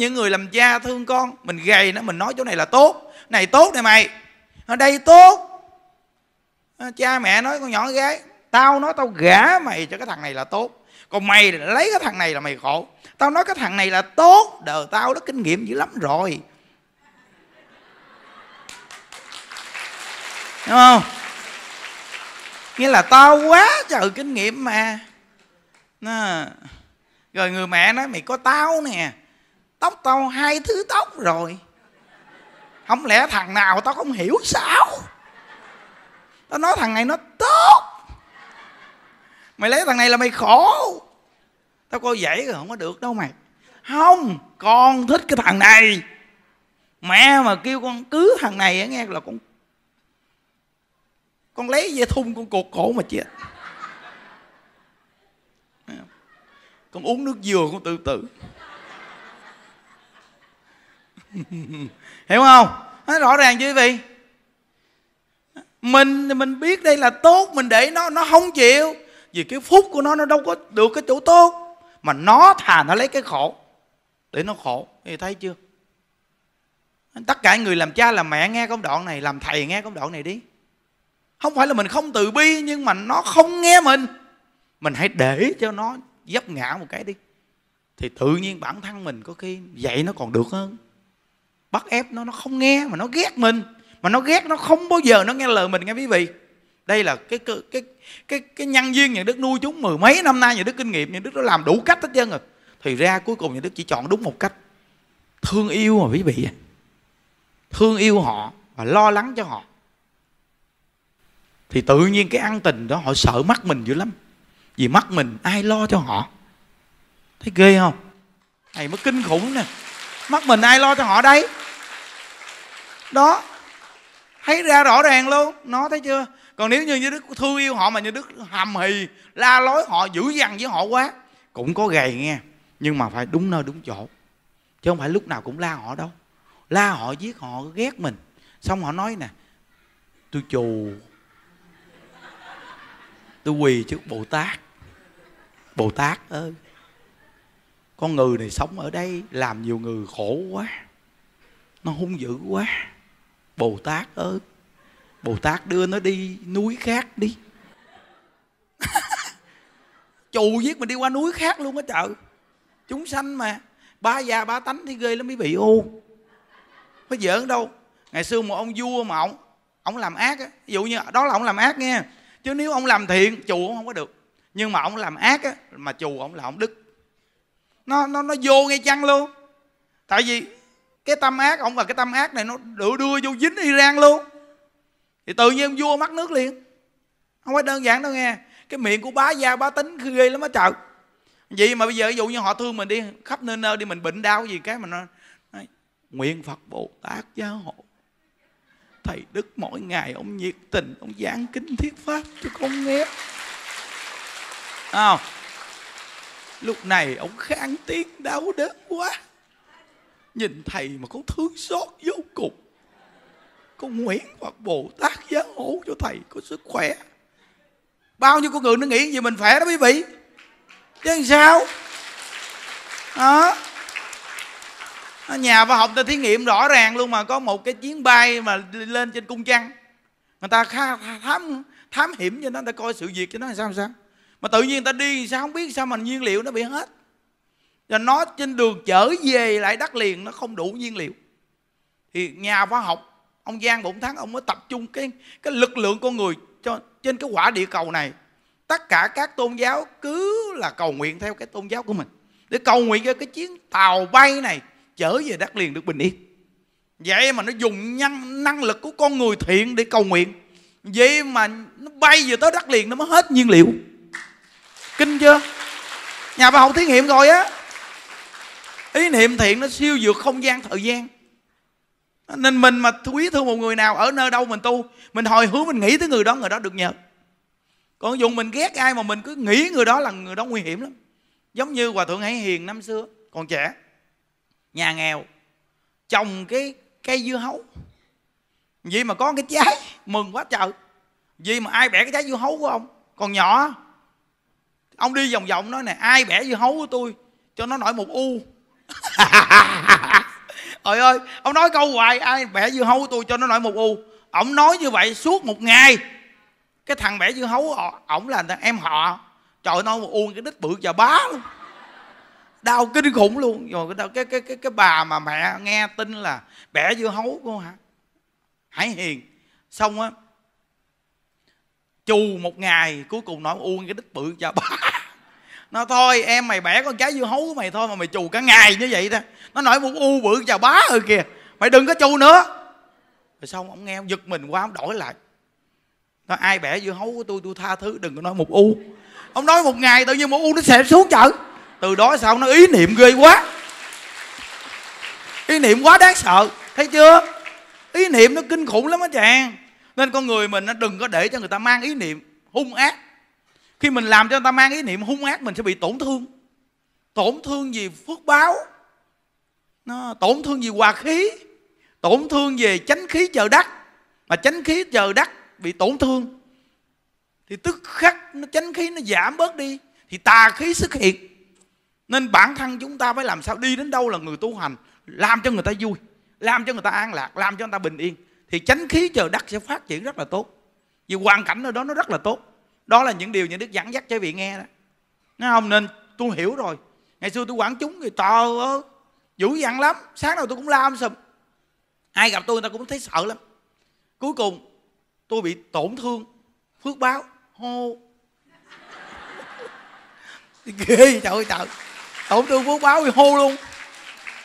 những người làm cha thương con mình gầy nó mình nói chỗ này là tốt này tốt này mày ở đây tốt ờ, cha mẹ nói con nhỏ gái tao nói tao gả mày cho cái thằng này là tốt còn mày lấy cái thằng này là mày khổ tao nói cái thằng này là tốt đời tao nó kinh nghiệm dữ lắm rồi đúng không nghĩa là tao quá trời kinh nghiệm mà à. rồi người mẹ nói mày có tao nè tóc tao hai thứ tóc rồi không lẽ thằng nào tao không hiểu sao tao nói thằng này nó tốt mày lấy thằng này là mày khổ tao coi dễ rồi không có được đâu mày không con thích cái thằng này mẹ mà kêu con cứ thằng này nghe là con con lấy dây thun con cột cổ mà chết con uống nước dừa con tự tử hiểu không nói rõ ràng chứ quý vị mình mình biết đây là tốt mình để nó nó không chịu vì cái phúc của nó nó đâu có được cái chỗ tốt mà nó thà nó lấy cái khổ để nó khổ thì thấy chưa tất cả người làm cha làm mẹ nghe công đoạn này làm thầy nghe công đoạn này đi không phải là mình không từ bi nhưng mà nó không nghe mình mình hãy để cho nó dấp ngã một cái đi thì tự nhiên bản thân mình có khi vậy nó còn được hơn bắt ép nó nó không nghe mà nó ghét mình mà nó ghét nó không bao giờ nó nghe lời mình nghe quý vị đây là cái cái cái cái, cái nhân duyên nhà đức nuôi chúng mười mấy năm nay nhà đức kinh nghiệm nhà đức nó làm đủ cách hết trơn rồi thì ra cuối cùng nhà đức chỉ chọn đúng một cách thương yêu mà quý vị thương yêu họ và lo lắng cho họ thì tự nhiên cái ăn tình đó họ sợ mắt mình dữ lắm vì mắt mình ai lo cho họ thấy ghê không này mới kinh khủng nè mắt mình ai lo cho họ đấy đó thấy ra rõ ràng luôn nó thấy chưa còn nếu như như đức thương yêu họ mà như đức hầm hì la lối họ dữ dằn với họ quá cũng có gầy nghe nhưng mà phải đúng nơi đúng chỗ chứ không phải lúc nào cũng la họ đâu la họ giết họ ghét mình xong họ nói nè tôi chù tôi quỳ trước bồ tát bồ tát ơi con người này sống ở đây làm nhiều người khổ quá nó hung dữ quá bồ tát ơi bồ tát đưa nó đi núi khác đi chù giết mình đi qua núi khác luôn á trời chúng sanh mà ba già ba tánh thì ghê lắm mới bị ô mới giỡn đâu ngày xưa một ông vua mà ông ông làm ác á ví dụ như đó là ông làm ác nghe chứ nếu ông làm thiện chùa ông không có được nhưng mà ông làm ác á mà chùa ông là ông đức nó nó nó vô ngay chăng luôn tại vì cái tâm ác ông và cái tâm ác này nó được đưa vô dính Iran luôn thì tự nhiên vua mắc nước liền không phải đơn giản đâu nghe cái miệng của bá gia bá tính ghê lắm á trời vậy mà bây giờ ví dụ như họ thương mình đi khắp nơi nơi đi mình bệnh đau gì cái mà nói, nói nguyện phật bồ tát gia hộ thầy đức mỗi ngày ông nhiệt tình ông giảng kính thiết pháp cho con nghe không à, lúc này ông kháng tiếng đau đớn quá nhìn thầy mà con thương xót vô cùng con nguyện Phật Bồ Tát giáng hộ cho thầy có sức khỏe bao nhiêu con người nó nghĩ gì mình khỏe đó quý vị chứ làm sao đó ở nhà khoa học ta thí nghiệm rõ ràng luôn mà có một cái chuyến bay mà lên trên cung trăng người ta khá, thám thám hiểm cho nó người ta coi sự việc cho nó làm sao làm sao mà tự nhiên người ta đi sao không biết sao mà nhiên liệu nó bị hết và nó trên đường trở về lại đất liền nó không đủ nhiên liệu thì nhà khoa học ông giang bổn thắng ông mới tập trung cái cái lực lượng con người cho trên cái quả địa cầu này tất cả các tôn giáo cứ là cầu nguyện theo cái tôn giáo của mình để cầu nguyện cho cái chuyến tàu bay này trở về đất liền được bình yên vậy mà nó dùng nhân năng lực của con người thiện để cầu nguyện vậy mà nó bay về tới đất liền nó mới hết nhiên liệu kinh chưa nhà bà học thí nghiệm rồi á ý niệm thiện nó siêu vượt không gian thời gian nên mình mà quý thương một người nào ở nơi đâu mình tu mình hồi hướng mình nghĩ tới người đó người đó được nhờ còn dùng mình ghét ai mà mình cứ nghĩ người đó là người đó nguy hiểm lắm giống như hòa thượng hải hiền năm xưa còn trẻ nhà nghèo trồng cái cây dưa hấu vì mà có cái trái mừng quá trời vì mà ai bẻ cái trái dưa hấu của ông còn nhỏ ông đi vòng vòng nói nè ai bẻ dưa hấu của tôi cho nó nổi một u trời ơi ông nói câu hoài ai bẻ dưa hấu tôi cho nó nổi một u Ông nói như vậy suốt một ngày cái thằng bẻ dưa hấu họ, ổng là thằng em họ trời nó uông cái đít bự chà bá luôn đau kinh khủng luôn rồi cái cái cái cái bà mà mẹ nghe tin là bẻ dưa hấu cô hả hải hiền xong á chù một ngày cuối cùng nói uông cái đít bự chà bá nó thôi em mày bẻ con trái dưa hấu của mày thôi mà mày chù cả ngày như vậy đó nó nổi một u bự chào bá rồi kìa mày đừng có chu nữa rồi xong ông nghe ông giật mình quá ông đổi lại nó ai bẻ dưa hấu của tôi tôi tha thứ đừng có nói một u ông nói một ngày tự nhiên một u nó xẹp xuống chợ từ đó sao nó ý niệm ghê quá ý niệm quá đáng sợ thấy chưa ý niệm nó kinh khủng lắm á chàng nên con người mình nó đừng có để cho người ta mang ý niệm hung ác khi mình làm cho người ta mang ý niệm hung ác mình sẽ bị tổn thương tổn thương gì phước báo nó tổn thương gì hòa khí tổn thương về chánh khí chờ đắc mà chánh khí chờ đắc bị tổn thương thì tức khắc nó chánh khí nó giảm bớt đi thì tà khí xuất hiện nên bản thân chúng ta phải làm sao đi đến đâu là người tu hành làm cho người ta vui làm cho người ta an lạc làm cho người ta bình yên thì chánh khí chờ đắc sẽ phát triển rất là tốt vì hoàn cảnh ở đó nó rất là tốt đó là những điều những đức dẫn dắt cho vị nghe đó nó không nên tôi hiểu rồi ngày xưa tôi quản chúng người to dữ dằn lắm sáng nào tôi cũng la sùm ai gặp tôi người ta cũng thấy sợ lắm cuối cùng tôi bị tổn thương phước báo hô ghê trời ơi trời tổn thương phước báo thì hô luôn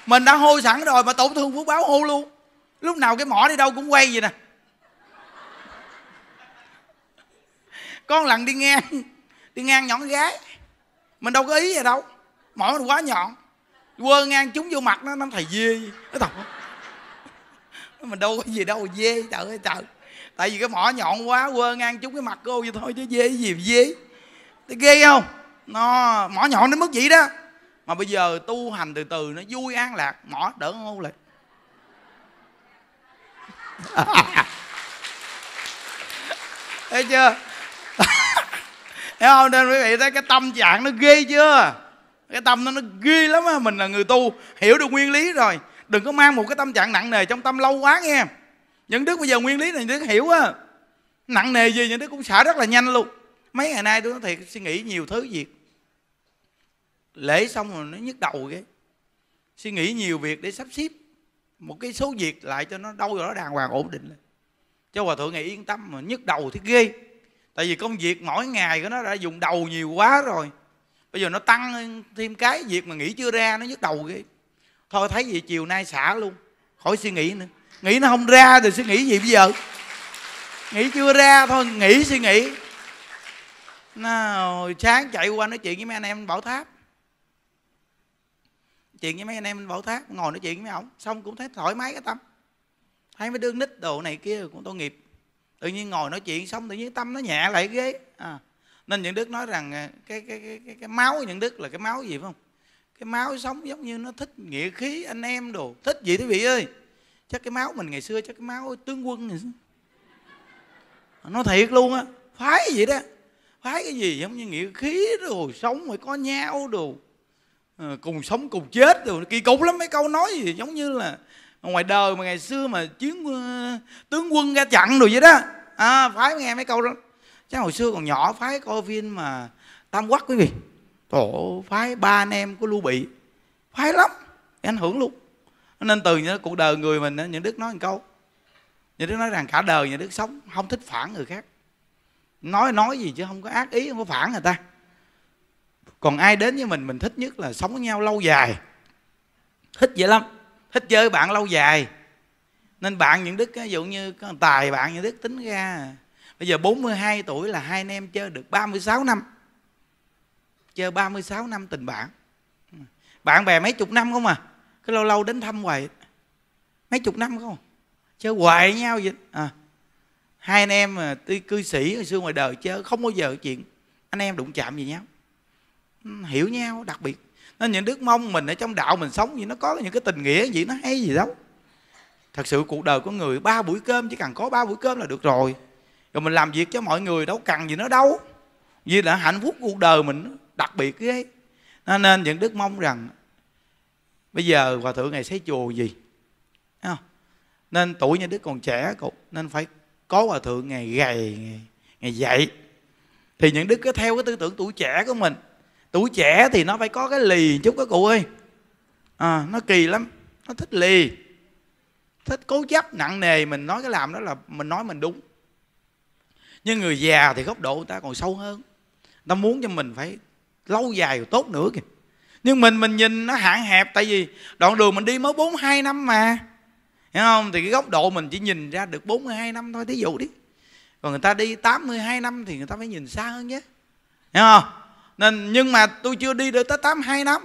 mình đã hô sẵn rồi mà tổn thương phước báo hô luôn lúc nào cái mỏ đi đâu cũng quay vậy nè con lần đi ngang đi ngang nhọn gái mình đâu có ý gì đâu mỏi mình quá nhọn quơ ngang chúng vô mặt nó nó thầy dê nó thật mình đâu có gì đâu dê trời ơi trời tại vì cái mỏ nhọn quá quơ ngang chúng cái mặt cô vậy thôi chứ dê gì dê thấy ghê không nó mỏ nhọn đến mức vậy đó mà bây giờ tu hành từ từ nó vui an lạc mỏ đỡ ngu lịch thấy chưa hiểu không nên quý vị thấy cái tâm trạng nó ghê chưa cái tâm nó nó ghê lắm á mình là người tu hiểu được nguyên lý rồi đừng có mang một cái tâm trạng nặng nề trong tâm lâu quá nghe những đức bây giờ nguyên lý này đức hiểu á nặng nề gì những đức cũng xả rất là nhanh luôn mấy ngày nay tôi nói thiệt suy nghĩ nhiều thứ việc lễ xong rồi nó nhức đầu ghê suy nghĩ nhiều việc để sắp xếp một cái số việc lại cho nó đâu rồi nó đàng hoàng ổn định cho hòa thượng này yên tâm mà nhức đầu thì ghê tại vì công việc mỗi ngày của nó đã dùng đầu nhiều quá rồi bây giờ nó tăng thêm cái việc mà nghĩ chưa ra nó nhức đầu ghê thôi thấy gì chiều nay xả luôn khỏi suy nghĩ nữa nghĩ nó không ra thì suy nghĩ gì bây giờ nghĩ chưa ra thôi nghĩ suy nghĩ nào sáng chạy qua nói chuyện với mấy anh em bảo tháp chuyện với mấy anh em bảo tháp ngồi nói chuyện với mấy ổng xong cũng thấy thoải mái cái tâm thấy mấy đứa nít đồ này kia cũng tội nghiệp tự nhiên ngồi nói chuyện xong tự nhiên tâm nó nhẹ lại ghế à. nên những đức nói rằng à, cái cái cái cái, cái máu những đức là cái máu gì phải không cái máu sống giống như nó thích nghĩa khí anh em đồ thích gì quý vị ơi chắc cái máu mình ngày xưa chắc cái máu tướng quân này. À, nó thiệt luôn á phái vậy đó phái cái gì giống như nghĩa khí rồi sống phải có nhau đồ ờ, cùng sống cùng chết rồi kỳ cục lắm mấy câu nói gì giống như là ngoài đời mà ngày xưa mà chiến ờ, tướng quân ra chặn rồi vậy đó à, phái nghe mấy câu đó chứ hồi xưa còn nhỏ phái coi phim mà tam quắc quý vị tổ phái ba anh em của lưu bị phái lắm ảnh hưởng luôn nên từ những cuộc đời người mình những đức nói một câu những đức nói rằng cả đời những đức sống không thích phản người khác nói nói gì chứ không có ác ý không có phản người ta còn ai đến với mình mình thích nhất là sống với nhau lâu dài thích vậy lắm thích chơi bạn lâu dài nên bạn những đức ví dụ như tài bạn những đức tính ra bây giờ 42 tuổi là hai anh em chơi được 36 năm chơi 36 năm tình bạn bạn bè mấy chục năm không à cứ lâu lâu đến thăm hoài mấy chục năm không chơi hoài nhau vậy à. hai anh em mà tuy cư sĩ hồi xưa ngoài đời chơi không bao giờ chuyện anh em đụng chạm gì nhau ừ, hiểu nhau đặc biệt nên những đức mong mình ở trong đạo mình sống gì nó có những cái tình nghĩa gì nó hay gì đâu thật sự cuộc đời của người ba buổi cơm chỉ cần có ba buổi cơm là được rồi rồi mình làm việc cho mọi người đâu cần gì nó đâu vì là hạnh phúc cuộc đời mình đặc biệt ghê nên, nên những đức mong rằng bây giờ hòa thượng ngày xây chùa gì nên tuổi như đức còn trẻ nên phải có hòa thượng ngày gầy ngày, ngày dạy thì những đức cứ theo cái tư tưởng tuổi trẻ của mình tuổi trẻ thì nó phải có cái lì chút các cụ ơi à, nó kỳ lắm nó thích lì thích cố chấp nặng nề mình nói cái làm đó là mình nói mình đúng nhưng người già thì góc độ người ta còn sâu hơn ta muốn cho mình phải lâu dài tốt nữa kìa nhưng mình mình nhìn nó hạn hẹp tại vì đoạn đường mình đi mới bốn hai năm mà hiểu không thì cái góc độ mình chỉ nhìn ra được 42 năm thôi thí dụ đi còn người ta đi 82 năm thì người ta phải nhìn xa hơn chứ hiểu không nên nhưng mà tôi chưa đi được tới 82 năm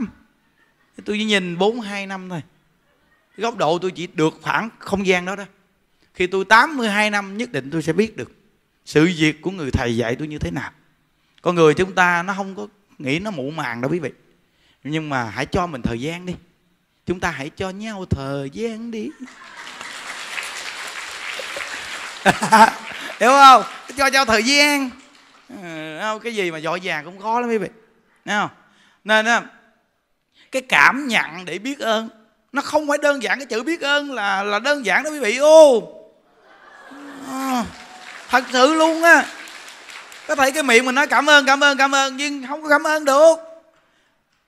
tôi chỉ nhìn 42 năm thôi cái góc độ tôi chỉ được khoảng không gian đó đó khi tôi 82 năm nhất định tôi sẽ biết được sự việc của người thầy dạy tôi như thế nào con người chúng ta nó không có nghĩ nó mụ màng đâu quý vị nhưng mà hãy cho mình thời gian đi chúng ta hãy cho nhau thời gian đi hiểu không cho nhau thời gian ừ, cái gì mà dội vàng cũng khó lắm quý vị Đấy nên cái cảm nhận để biết ơn nó không phải đơn giản cái chữ biết ơn là là đơn giản đó quý vị ô ờ, thật sự luôn á có thể cái miệng mình nói cảm ơn cảm ơn cảm ơn nhưng không có cảm ơn được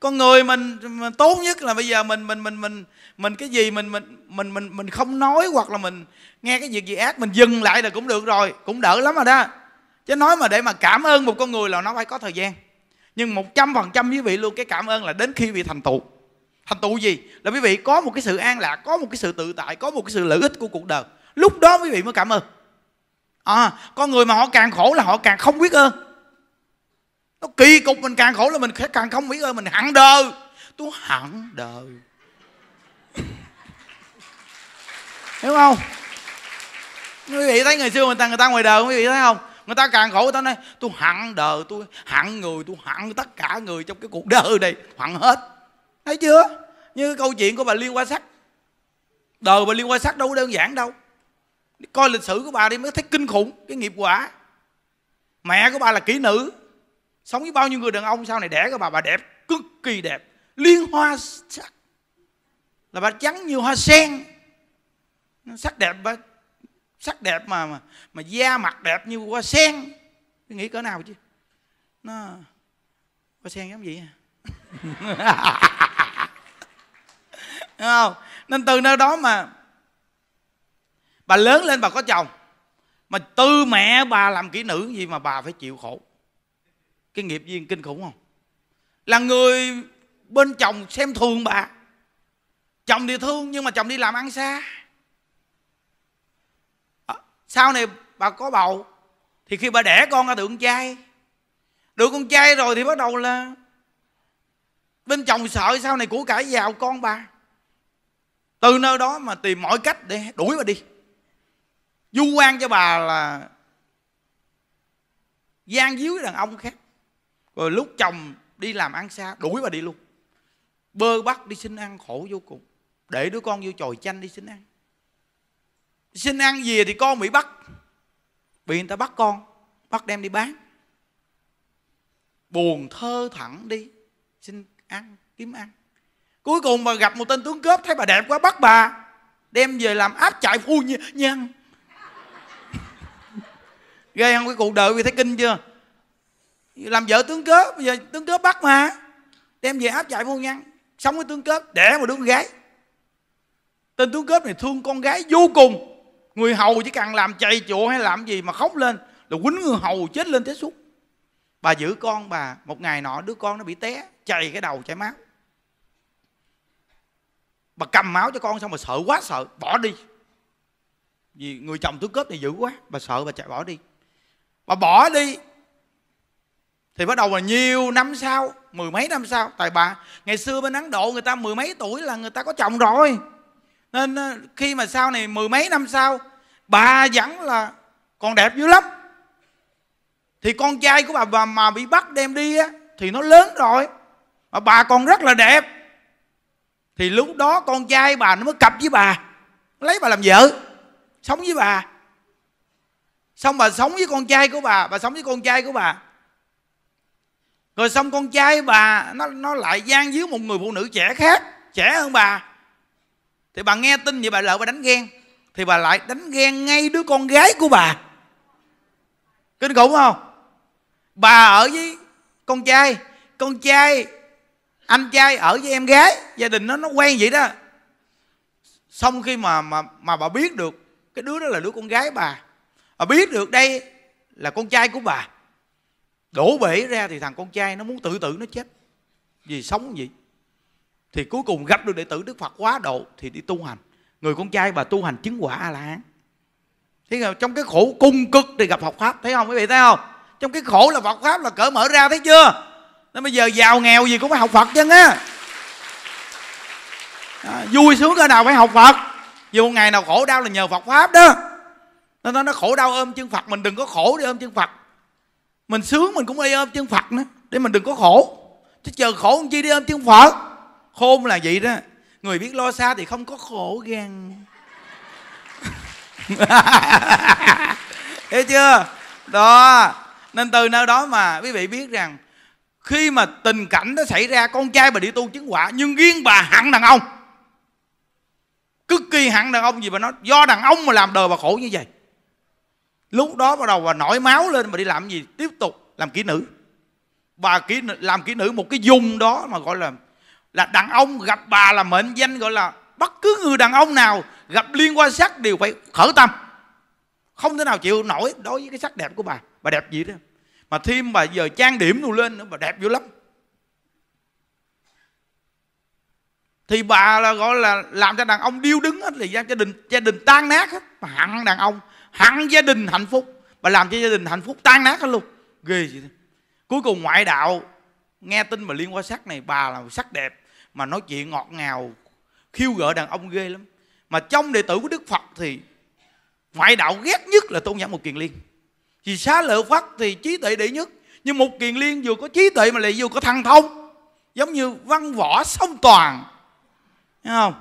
con người mình, mình tốt nhất là bây giờ mình mình mình mình mình cái gì mình mình mình mình mình không nói hoặc là mình nghe cái việc gì ác mình dừng lại là cũng được rồi cũng đỡ lắm rồi đó chứ nói mà để mà cảm ơn một con người là nó phải có thời gian nhưng một trăm phần trăm quý vị luôn cái cảm ơn là đến khi bị thành tựu thành tựu gì là quý vị có một cái sự an lạc có một cái sự tự tại có một cái sự lợi ích của cuộc đời lúc đó quý vị mới cảm ơn à, con người mà họ càng khổ là họ càng không biết ơn nó kỳ cục mình càng khổ là mình càng không biết ơn mình hẳn đời tôi hẳn đời hiểu không quý vị thấy người xưa người ta người ta ngoài đời quý vị thấy không người ta càng khổ người ta nói tôi hận đời tôi hận người tôi hận tất cả người trong cái cuộc đời này hận hết thấy chưa như câu chuyện của bà liên hoa sắc đời bà liên hoa sắc đâu có đơn giản đâu coi lịch sử của bà đi mới thấy kinh khủng cái nghiệp quả mẹ của bà là kỹ nữ sống với bao nhiêu người đàn ông sau này đẻ của bà bà đẹp cực kỳ đẹp liên hoa sắc là bà trắng như hoa sen sắc đẹp bà sắc đẹp mà mà, mà da mặt đẹp như hoa sen tôi nghĩ cỡ nào chứ nó hoa sen giống gì à? không? Nên từ nơi đó mà bà lớn lên bà có chồng mà tư mẹ bà làm kỹ nữ gì mà bà phải chịu khổ cái nghiệp duyên kinh khủng không là người bên chồng xem thường bà chồng thì thương nhưng mà chồng đi làm ăn xa ờ, sau này bà có bầu thì khi bà đẻ con ra tượng trai được con trai rồi thì bắt đầu là bên chồng sợ sau này của cải giàu con bà từ nơi đó mà tìm mọi cách để đuổi bà đi du quan cho bà là gian díu với đàn ông khác rồi lúc chồng đi làm ăn xa đuổi bà đi luôn bơ bắt đi xin ăn khổ vô cùng để đứa con vô chòi chanh đi xin ăn xin ăn về thì con bị bắt bị người ta bắt con bắt đem đi bán buồn thơ thẳng đi xin ăn kiếm ăn cuối cùng bà gặp một tên tướng cướp thấy bà đẹp quá bắt bà đem về làm áp trại phu nhân gây ăn cái cuộc đời vì thấy kinh chưa làm vợ tướng cướp bây giờ tướng cướp bắt mà đem về áp chạy phu nhân sống với tướng cướp để một đứa con gái tên tướng cướp này thương con gái vô cùng người hầu chỉ cần làm chạy chùa hay làm gì mà khóc lên là quýnh người hầu chết lên chết xuống bà giữ con bà một ngày nọ đứa con nó bị té chày cái đầu chảy máu bà cầm máu cho con xong mà sợ quá sợ bỏ đi vì người chồng thứ cướp này dữ quá bà sợ bà chạy bỏ đi bà bỏ đi thì bắt đầu là nhiều năm sau mười mấy năm sau tại bà ngày xưa bên ấn độ người ta mười mấy tuổi là người ta có chồng rồi nên ờ, khi mà sau này mười mấy năm sau bà vẫn là còn đẹp dữ lắm thì con trai của bà, bà mà bị bắt đem đi á thì nó lớn rồi mà bà còn rất là đẹp thì lúc đó con trai bà nó mới cặp với bà lấy bà làm vợ sống với bà xong bà sống với con trai của bà bà sống với con trai của bà rồi xong con trai bà nó nó lại gian díu một người phụ nữ trẻ khác trẻ hơn bà thì bà nghe tin vậy bà lỡ bà đánh ghen thì bà lại đánh ghen ngay đứa con gái của bà kinh khủng không bà ở với con trai con trai anh trai ở với em gái gia đình nó nó quen vậy đó xong khi mà mà mà bà biết được cái đứa đó là đứa con gái bà bà biết được đây là con trai của bà đổ bể ra thì thằng con trai nó muốn tự tử nó chết vì sống vậy thì cuối cùng gặp được đệ tử đức phật quá độ thì đi tu hành người con trai bà tu hành chứng quả a la hán thế là trong cái khổ cung cực thì gặp Phật pháp thấy không quý vị thấy không trong cái khổ là Phật pháp là cởi mở ra thấy chưa nên bây giờ giàu nghèo gì cũng phải học phật chứ á à, vui sướng cái nào phải học phật dù ngày nào khổ đau là nhờ phật pháp đó nên nó, nó khổ đau ôm chân phật mình đừng có khổ đi ôm chân phật mình sướng mình cũng đi ôm chân phật nữa để mình đừng có khổ chứ chờ khổ làm chi đi ôm chân phật khôn là vậy đó người biết lo xa thì không có khổ gan hiểu chưa đó nên từ nơi đó mà quý vị biết rằng khi mà tình cảnh nó xảy ra con trai bà đi tu chứng quả nhưng riêng bà hẳn đàn ông cực kỳ hẳn đàn ông gì bà nói do đàn ông mà làm đời bà khổ như vậy lúc đó bắt đầu bà nổi máu lên bà đi làm gì tiếp tục làm kỹ nữ bà kỹ làm kỹ nữ một cái dùng đó mà gọi là là đàn ông gặp bà là mệnh danh gọi là bất cứ người đàn ông nào gặp liên quan sắc đều phải khởi tâm không thể nào chịu nổi đối với cái sắc đẹp của bà bà đẹp gì đó mà thêm bà giờ trang điểm đồ lên nữa bà đẹp dữ lắm thì bà là gọi là làm cho đàn ông điêu đứng hết thì gia đình gia đình tan nát hết bà hẳn đàn ông hẳn gia đình hạnh phúc bà làm cho gia đình hạnh phúc tan nát hết luôn ghê vậy cuối cùng ngoại đạo nghe tin mà liên quan sắc này bà là sắc đẹp mà nói chuyện ngọt ngào khiêu gợi đàn ông ghê lắm mà trong đệ tử của đức phật thì ngoại đạo ghét nhất là tôn giả một kiền liên vì xá lợi phát thì trí tuệ đệ nhất nhưng một kiền liên vừa có trí tuệ mà lại vừa có thăng thông giống như văn võ song toàn Thấy không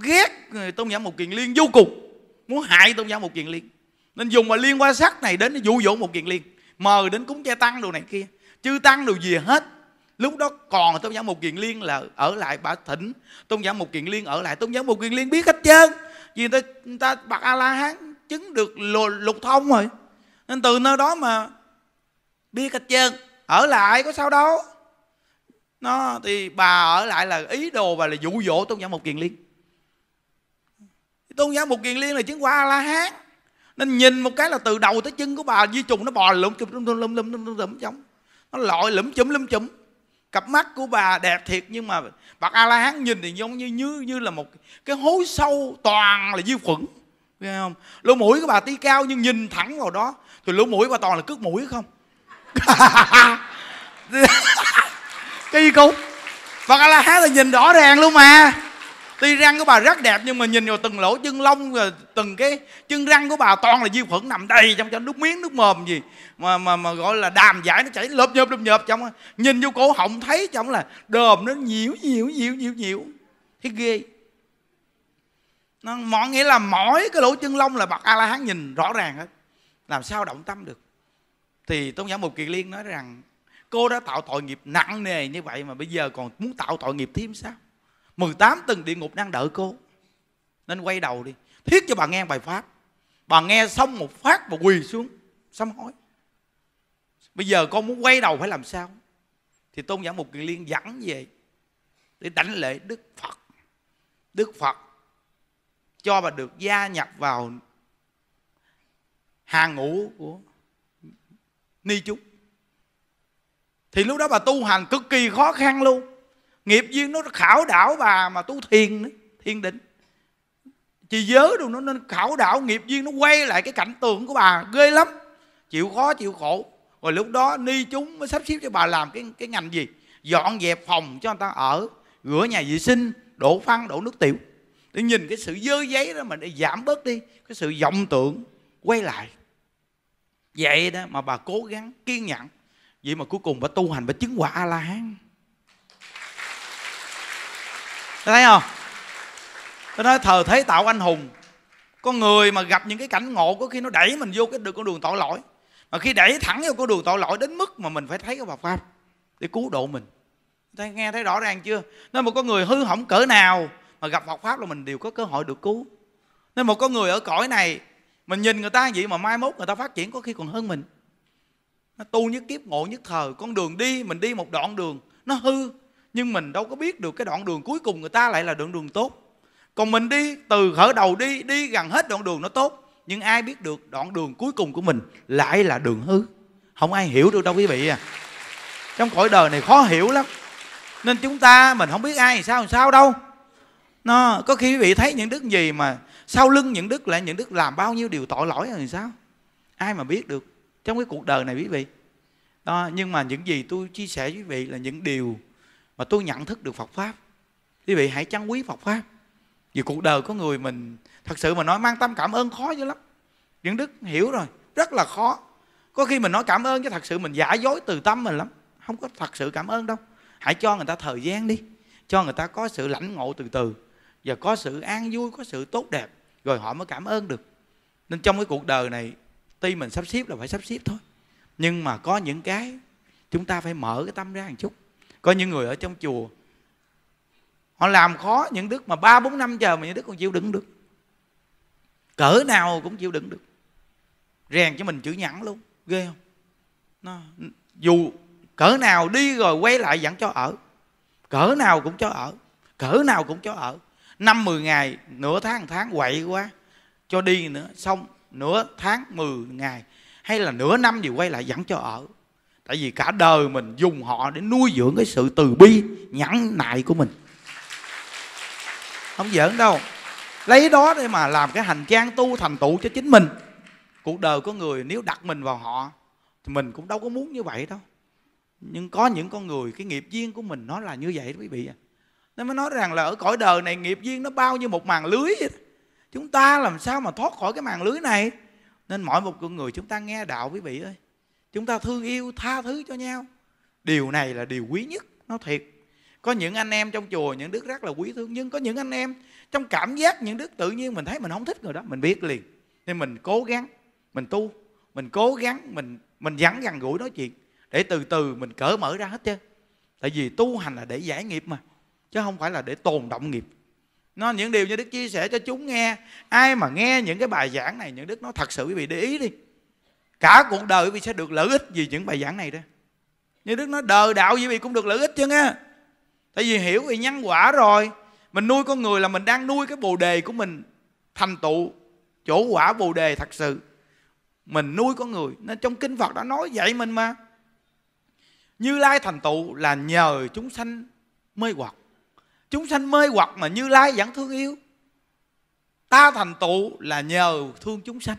ghét tôn giả một kiền liên vô cùng muốn hại tôn giả một kiền liên nên dùng mà liên qua sắc này đến dụ dỗ một kiền liên mời đến cúng che tăng đồ này kia chư tăng đồ gì hết lúc đó còn tôn giả một kiền liên là ở lại bà thỉnh tôn giả một kiền liên ở lại tôn giả một kiền liên biết hết trơn vì người ta, người ta bạc a la hán chứng được lục thông rồi nên từ nơi đó mà biết cách chân ở lại có sao đâu nó thì bà ở lại là ý đồ và là dụ dỗ tôn giả một kiền liên tôn giả một kiền liên là chứng qua la hán nên nhìn một cái là từ đầu tới chân của bà di trùng nó bò lụm chụm lụm lụm lụm lụm lụm trong nó lội lụm chụm lụm chụm cặp mắt của bà đẹp thiệt nhưng mà bậc a la hán nhìn thì giống như như như là một cái hố sâu toàn là dư khuẩn Nghe không? Lỗ mũi của bà tí cao nhưng nhìn thẳng vào đó Thì lỗ mũi bà toàn là cước mũi không? cái gì cũng Phật A La Hán là nhìn rõ ràng luôn mà Tuy răng của bà rất đẹp nhưng mà nhìn vào từng lỗ chân lông rồi từng cái chân răng của bà toàn là vi khuẩn nằm đầy trong cho nước miếng nước mồm gì mà mà mà gọi là đàm giải nó chảy lợp nhợp lợp nhợp trong nhìn vô cổ họng thấy trong là đờm nó nhiễu nhiễu nhiễu nhiễu nhiễu thấy ghê nó mọi nghĩa là mỗi cái lỗ chân lông là bậc a la hán nhìn rõ ràng hết làm sao động tâm được thì tôn giả một kiền liên nói rằng cô đã tạo tội nghiệp nặng nề như vậy mà bây giờ còn muốn tạo tội nghiệp thêm sao 18 tầng địa ngục đang đợi cô nên quay đầu đi thiết cho bà nghe bài pháp bà nghe xong một phát bà quỳ xuống sám hối bây giờ con muốn quay đầu phải làm sao thì tôn giả một kiền liên dẫn về để đánh lễ đức phật đức phật cho bà được gia nhập vào hàng ngũ của ni chúng thì lúc đó bà tu hành cực kỳ khó khăn luôn nghiệp duyên nó khảo đảo bà mà tu thiền thiền định chị giới đâu nó nên khảo đảo nghiệp duyên nó quay lại cái cảnh tượng của bà ghê lắm chịu khó chịu khổ rồi lúc đó ni chúng mới sắp xếp cho bà làm cái cái ngành gì dọn dẹp phòng cho người ta ở rửa nhà vệ sinh đổ phân đổ nước tiểu để nhìn cái sự dơ giấy đó mà để giảm bớt đi cái sự vọng tưởng quay lại vậy đó mà bà cố gắng kiên nhẫn vậy mà cuối cùng bà tu hành bà chứng quả a la hán thấy không tôi nói thờ thế tạo anh hùng con người mà gặp những cái cảnh ngộ có khi nó đẩy mình vô cái đường con đường tội lỗi mà khi đẩy thẳng vô con đường tội lỗi đến mức mà mình phải thấy cái bà pháp để cứu độ mình thấy nghe thấy rõ ràng chưa nên một con người hư hỏng cỡ nào mà gặp Phật pháp là mình đều có cơ hội được cứu nên một con người ở cõi này mình nhìn người ta vậy mà mai mốt người ta phát triển có khi còn hơn mình nó tu nhất kiếp ngộ nhất thời con đường đi mình đi một đoạn đường nó hư nhưng mình đâu có biết được cái đoạn đường cuối cùng người ta lại là đoạn đường tốt còn mình đi từ khởi đầu đi đi gần hết đoạn đường nó tốt nhưng ai biết được đoạn đường cuối cùng của mình lại là đường hư không ai hiểu được đâu quý vị à trong cõi đời này khó hiểu lắm nên chúng ta mình không biết ai sao sao đâu nó có khi quý vị thấy những đức gì mà sau lưng những đức lại những đức làm bao nhiêu điều tội lỗi rồi sao ai mà biết được trong cái cuộc đời này quý vị đó, nhưng mà những gì tôi chia sẻ với quý vị là những điều mà tôi nhận thức được Phật pháp quý vị hãy trân quý Phật pháp vì cuộc đời có người mình thật sự mà nói mang tâm cảm ơn khó dữ lắm những đức hiểu rồi rất là khó có khi mình nói cảm ơn chứ thật sự mình giả dối từ tâm mình lắm không có thật sự cảm ơn đâu hãy cho người ta thời gian đi cho người ta có sự lãnh ngộ từ từ và có sự an vui có sự tốt đẹp rồi họ mới cảm ơn được nên trong cái cuộc đời này tuy mình sắp xếp là phải sắp xếp thôi nhưng mà có những cái chúng ta phải mở cái tâm ra một chút có những người ở trong chùa họ làm khó những đức mà ba bốn năm chờ mà những đức còn chịu đựng được cỡ nào cũng chịu đựng được rèn cho mình chữ nhẫn luôn ghê không nó, dù cỡ nào đi rồi quay lại dặn cho ở cỡ nào cũng cho ở cỡ nào cũng cho ở năm mười ngày nửa tháng tháng quậy quá cho đi nữa xong nửa tháng mười ngày hay là nửa năm gì quay lại dẫn cho ở tại vì cả đời mình dùng họ để nuôi dưỡng cái sự từ bi nhẫn nại của mình không giỡn đâu lấy đó để mà làm cái hành trang tu thành tựu cho chính mình cuộc đời của người nếu đặt mình vào họ thì mình cũng đâu có muốn như vậy đâu nhưng có những con người cái nghiệp duyên của mình nó là như vậy quý vị ạ à nên mới nói rằng là ở cõi đời này nghiệp duyên nó bao nhiêu một màn lưới vậy đó. chúng ta làm sao mà thoát khỏi cái màn lưới này nên mỗi một người chúng ta nghe đạo quý vị ơi chúng ta thương yêu tha thứ cho nhau điều này là điều quý nhất nó thiệt có những anh em trong chùa những đức rất là quý thương nhưng có những anh em trong cảm giác những đức tự nhiên mình thấy mình không thích người đó mình biết liền nên mình cố gắng mình tu mình cố gắng mình mình dắn gần gũi nói chuyện để từ từ mình cởi mở ra hết chứ tại vì tu hành là để giải nghiệp mà chứ không phải là để tồn động nghiệp nó những điều như đức chia sẻ cho chúng nghe ai mà nghe những cái bài giảng này những đức nó thật sự quý vị để ý đi cả cuộc đời quý vị sẽ được lợi ích vì những bài giảng này đó như đức nói đời đạo quý vị cũng được lợi ích chứ nghe tại vì hiểu về nhân quả rồi mình nuôi con người là mình đang nuôi cái bồ đề của mình thành tựu chỗ quả bồ đề thật sự mình nuôi con người nên trong kinh phật đã nói vậy mình mà như lai thành tựu là nhờ chúng sanh mê hoặc chúng sanh mê hoặc mà như lai vẫn thương yêu ta thành tựu là nhờ thương chúng sanh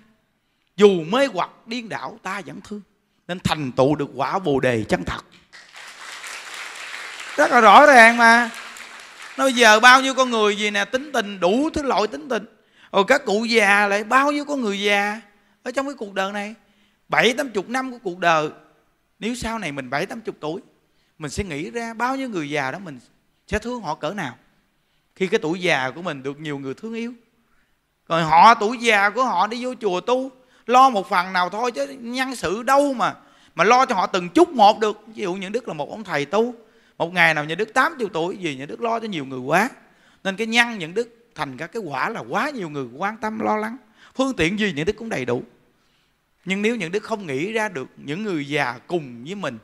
dù mê hoặc điên đảo ta vẫn thương nên thành tựu được quả bồ đề chân thật rất là rõ ràng mà nó giờ bao nhiêu con người gì nè tính tình đủ thứ loại tính tình rồi các cụ già lại bao nhiêu con người già ở trong cái cuộc đời này bảy tám chục năm của cuộc đời nếu sau này mình bảy tám chục tuổi mình sẽ nghĩ ra bao nhiêu người già đó mình sẽ thương họ cỡ nào khi cái tuổi già của mình được nhiều người thương yêu rồi họ tuổi già của họ đi vô chùa tu lo một phần nào thôi chứ nhân sự đâu mà mà lo cho họ từng chút một được ví dụ những đức là một ông thầy tu một ngày nào nhà đức 80 tuổi gì nhà đức lo cho nhiều người quá nên cái nhân những đức thành các cái quả là quá nhiều người quan tâm lo lắng phương tiện gì những đức cũng đầy đủ nhưng nếu những đức không nghĩ ra được những người già cùng với mình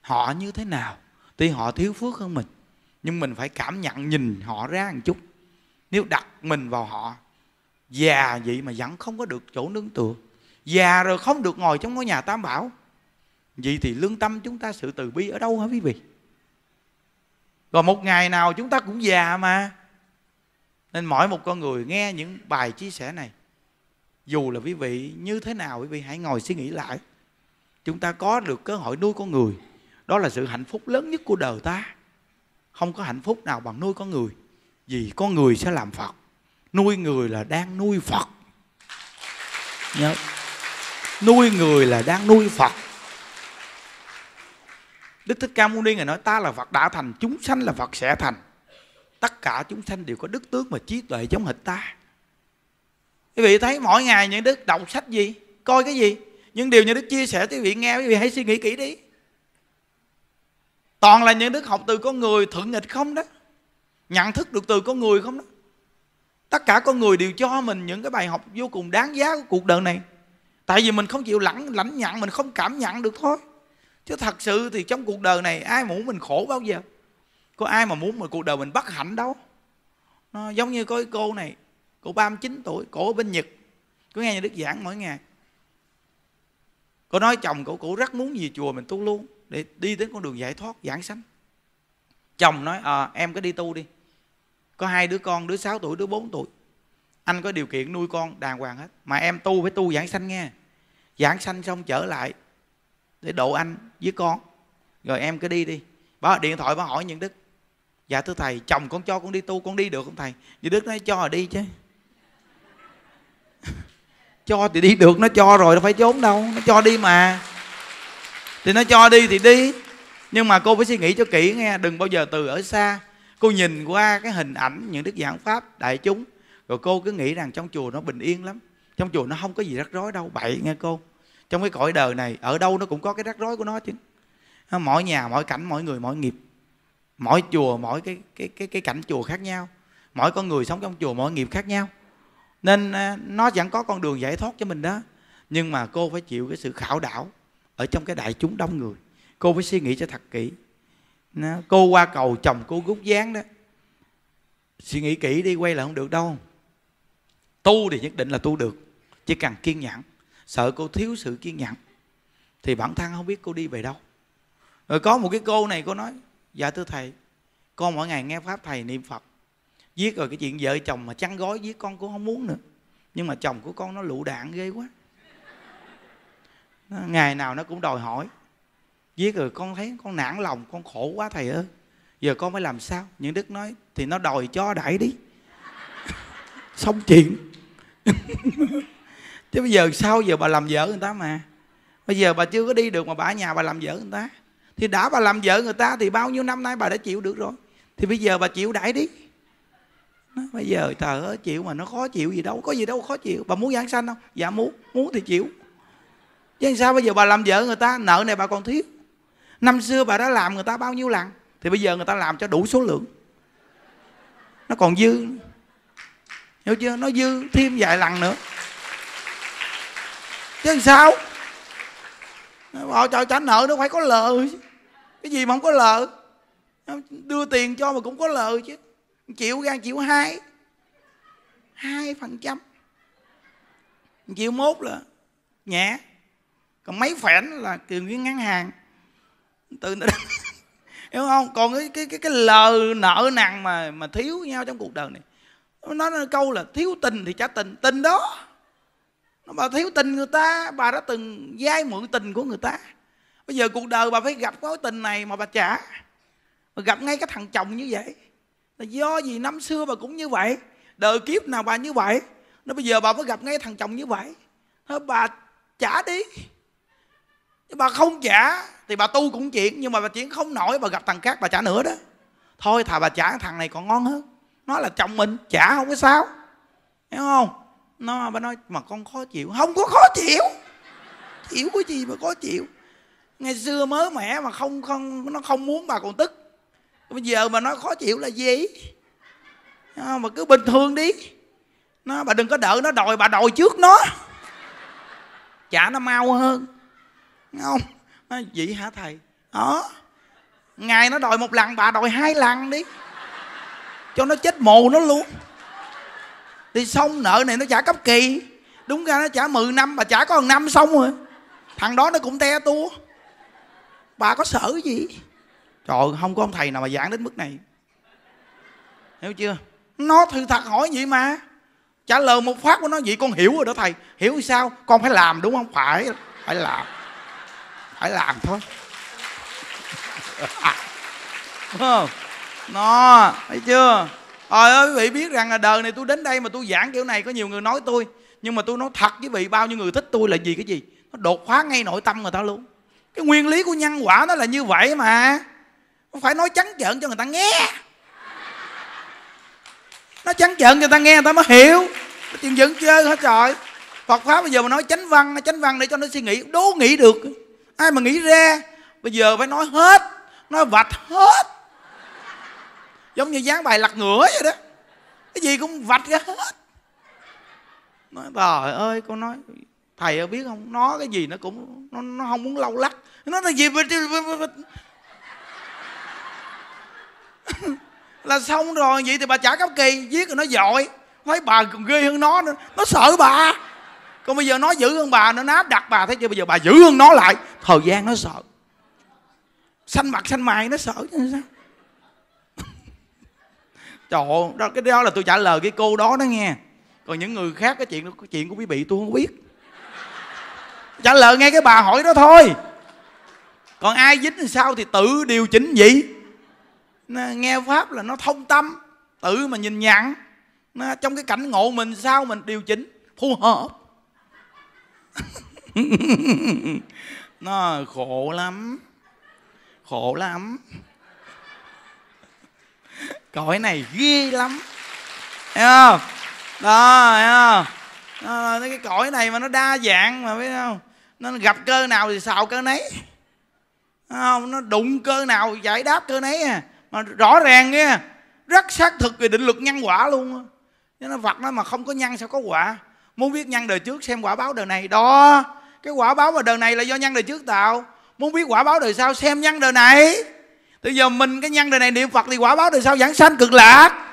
họ như thế nào thì họ thiếu phước hơn mình nhưng mình phải cảm nhận nhìn họ ra một chút nếu đặt mình vào họ già vậy mà vẫn không có được chỗ nương tựa già rồi không được ngồi trong ngôi nhà tam bảo vậy thì lương tâm chúng ta sự từ bi ở đâu hả quý vị rồi một ngày nào chúng ta cũng già mà nên mỗi một con người nghe những bài chia sẻ này dù là quý vị như thế nào quý vị hãy ngồi suy nghĩ lại chúng ta có được cơ hội nuôi con người đó là sự hạnh phúc lớn nhất của đời ta không có hạnh phúc nào bằng nuôi con người vì có người sẽ làm phật nuôi người là đang nuôi phật nhớ nuôi người là đang nuôi phật đức thích ca mâu đi ngài nói ta là phật đã thành chúng sanh là phật sẽ thành tất cả chúng sanh đều có đức tướng và trí tuệ giống hệt ta quý vị thấy mỗi ngày những đức đọc sách gì coi cái gì những điều như đức chia sẻ quý vị nghe quý vị hãy suy nghĩ kỹ đi toàn là những đức học từ con người thượng nghịch không đó nhận thức được từ con người không đó tất cả con người đều cho mình những cái bài học vô cùng đáng giá của cuộc đời này tại vì mình không chịu lãnh lãnh nhận mình không cảm nhận được thôi chứ thật sự thì trong cuộc đời này ai muốn mình khổ bao giờ có ai mà muốn mà cuộc đời mình bất hạnh đâu nó giống như có cô này cô 39 tuổi cổ ở bên nhật cứ nghe như đức giảng mỗi ngày cô nói chồng cổ cổ rất muốn về chùa mình tu luôn để đi đến con đường giải thoát giảng sanh chồng nói à, em cứ đi tu đi có hai đứa con đứa 6 tuổi đứa 4 tuổi anh có điều kiện nuôi con đàng hoàng hết mà em tu phải tu giảng sanh nghe giảng sanh xong trở lại để độ anh với con rồi em cứ đi đi bà điện thoại bà hỏi những đức dạ thưa thầy chồng con cho con đi tu con đi được không thầy Như đức nói cho là đi chứ cho thì đi được nó cho rồi nó phải trốn đâu nó cho đi mà thì nó cho đi thì đi nhưng mà cô phải suy nghĩ cho kỹ nghe đừng bao giờ từ ở xa cô nhìn qua cái hình ảnh những đức giảng pháp đại chúng rồi cô cứ nghĩ rằng trong chùa nó bình yên lắm trong chùa nó không có gì rắc rối đâu bậy nghe cô trong cái cõi đời này ở đâu nó cũng có cái rắc rối của nó chứ mỗi nhà mỗi cảnh mỗi người mỗi nghiệp mỗi chùa mỗi cái cái cái cái cảnh chùa khác nhau mỗi con người sống trong chùa mỗi nghiệp khác nhau nên à, nó vẫn có con đường giải thoát cho mình đó nhưng mà cô phải chịu cái sự khảo đảo ở trong cái đại chúng đông người cô phải suy nghĩ cho thật kỹ cô qua cầu chồng cô gút dáng đó suy nghĩ kỹ đi quay lại không được đâu tu thì nhất định là tu được chỉ cần kiên nhẫn sợ cô thiếu sự kiên nhẫn thì bản thân không biết cô đi về đâu rồi có một cái cô này cô nói dạ thưa thầy con mỗi ngày nghe pháp thầy niệm phật giết rồi cái chuyện vợ chồng mà chăn gói giết con cũng không muốn nữa nhưng mà chồng của con nó lụ đạn ghê quá ngày nào nó cũng đòi hỏi giết rồi con thấy con nản lòng con khổ quá thầy ơi giờ con phải làm sao những đức nói thì nó đòi cho đẩy đi xong chuyện chứ bây giờ sao giờ bà làm vợ người ta mà bây giờ bà chưa có đi được mà bà ở nhà bà làm vợ người ta thì đã bà làm vợ người ta thì bao nhiêu năm nay bà đã chịu được rồi thì bây giờ bà chịu đẩy đi nó, bây giờ thờ chịu mà nó khó chịu gì đâu có gì đâu khó chịu bà muốn giảng sanh không dạ muốn muốn thì chịu chứ sao bây giờ bà làm vợ người ta nợ này bà còn thiếu năm xưa bà đã làm người ta bao nhiêu lần thì bây giờ người ta làm cho đủ số lượng nó còn dư hiểu chưa nó dư thêm vài lần nữa chứ sao họ ờ, trời trả nợ nó phải có lời cái gì mà không có lời đưa tiền cho mà cũng có lời chứ chịu ra chịu hai hai phần trăm chịu mốt là nhẹ còn mấy phẻn là kiều nguyên ngắn hàng từ nữa hiểu không còn cái cái cái, cái lờ nợ nần mà mà thiếu nhau trong cuộc đời này nó nói câu là thiếu tình thì trả tình tình đó nó bà thiếu tình người ta bà đã từng dai mượn tình của người ta bây giờ cuộc đời bà phải gặp mối tình này mà bà trả mà gặp ngay cái thằng chồng như vậy là do gì năm xưa bà cũng như vậy đời kiếp nào bà như vậy nó bây giờ bà mới gặp ngay thằng chồng như vậy thôi bà trả đi nhưng bà không trả thì bà tu cũng chuyện nhưng mà bà chuyện không nổi bà gặp thằng khác bà trả nữa đó thôi thà bà trả thằng này còn ngon hơn nó là chồng mình trả không có sao hiểu không nó bà nói mà con khó chịu không có khó chịu chịu cái gì mà khó chịu ngày xưa mới mẻ mà không không nó không muốn bà còn tức bây giờ mà nói khó chịu là gì mà cứ bình thường đi nó bà đừng có đợi nó đòi bà đòi trước nó trả nó mau hơn Nghe không nói, vậy hả thầy đó ờ. ngài nó đòi một lần bà đòi hai lần đi cho nó chết mù nó luôn thì xong nợ này nó trả cấp kỳ đúng ra nó trả 10 năm bà trả có một năm xong rồi thằng đó nó cũng te tua bà có sợ gì trời không có ông thầy nào mà giảng đến mức này hiểu chưa nó thì thật hỏi vậy mà trả lời một phát của nó vậy con hiểu rồi đó thầy hiểu sao con phải làm đúng không phải phải làm phải làm thôi đúng nó thấy chưa Trời ơi quý vị biết rằng là đời này tôi đến đây mà tôi giảng kiểu này có nhiều người nói tôi Nhưng mà tôi nói thật với vị bao nhiêu người thích tôi là gì cái gì Nó đột phá ngay nội tâm người ta luôn Cái nguyên lý của nhân quả nó là như vậy mà Không phải nói trắng trợn cho người ta nghe Nó trắng trợn người ta nghe người ta mới hiểu Nó chuyện dẫn chơi hết trời Phật Pháp bây giờ mà nói chánh văn Chánh văn để cho nó suy nghĩ Đố nghĩ được ai mà nghĩ ra bây giờ phải nói hết nói vạch hết giống như dán bài lật ngửa vậy đó cái gì cũng vạch ra hết nói trời ơi con nói thầy ơi biết không nó cái gì nó cũng nó, nó không muốn lâu lắc nó là gì là xong rồi vậy thì bà trả cấp kỳ giết rồi nó dội thấy bà còn ghê hơn nó nữa nó sợ bà còn bây giờ nó dữ hơn bà nó nát đặt bà thấy chưa bây giờ bà giữ hơn nó lại Hờ Giang nó sợ Xanh mặt xanh mày nó sợ chứ sao Trời ơi, đó, cái đó là tôi trả lời cái cô đó đó nghe Còn những người khác cái chuyện cái chuyện của quý vị tôi không biết Trả lời ngay cái bà hỏi đó thôi Còn ai dính thì sao thì tự điều chỉnh gì Nghe Pháp là nó thông tâm Tự mà nhìn nhận nó, Trong cái cảnh ngộ mình sao mình điều chỉnh Phù hợp nó khổ lắm khổ lắm cõi này ghê lắm thấy không đó thấy không đó, cái cõi này mà nó đa dạng mà biết không nó gặp cơ nào thì xào cơ nấy thấy không nó đụng cơ nào giải đáp cơ nấy à mà rõ ràng nghe rất xác thực về định luật nhân quả luôn nó vật nó mà không có nhân sao có quả muốn biết nhân đời trước xem quả báo đời này đó cái quả báo mà đời này là do nhân đời trước tạo muốn biết quả báo đời sau xem nhân đời này từ giờ mình cái nhân đời này niệm phật thì quả báo đời sau giảng sanh cực lạc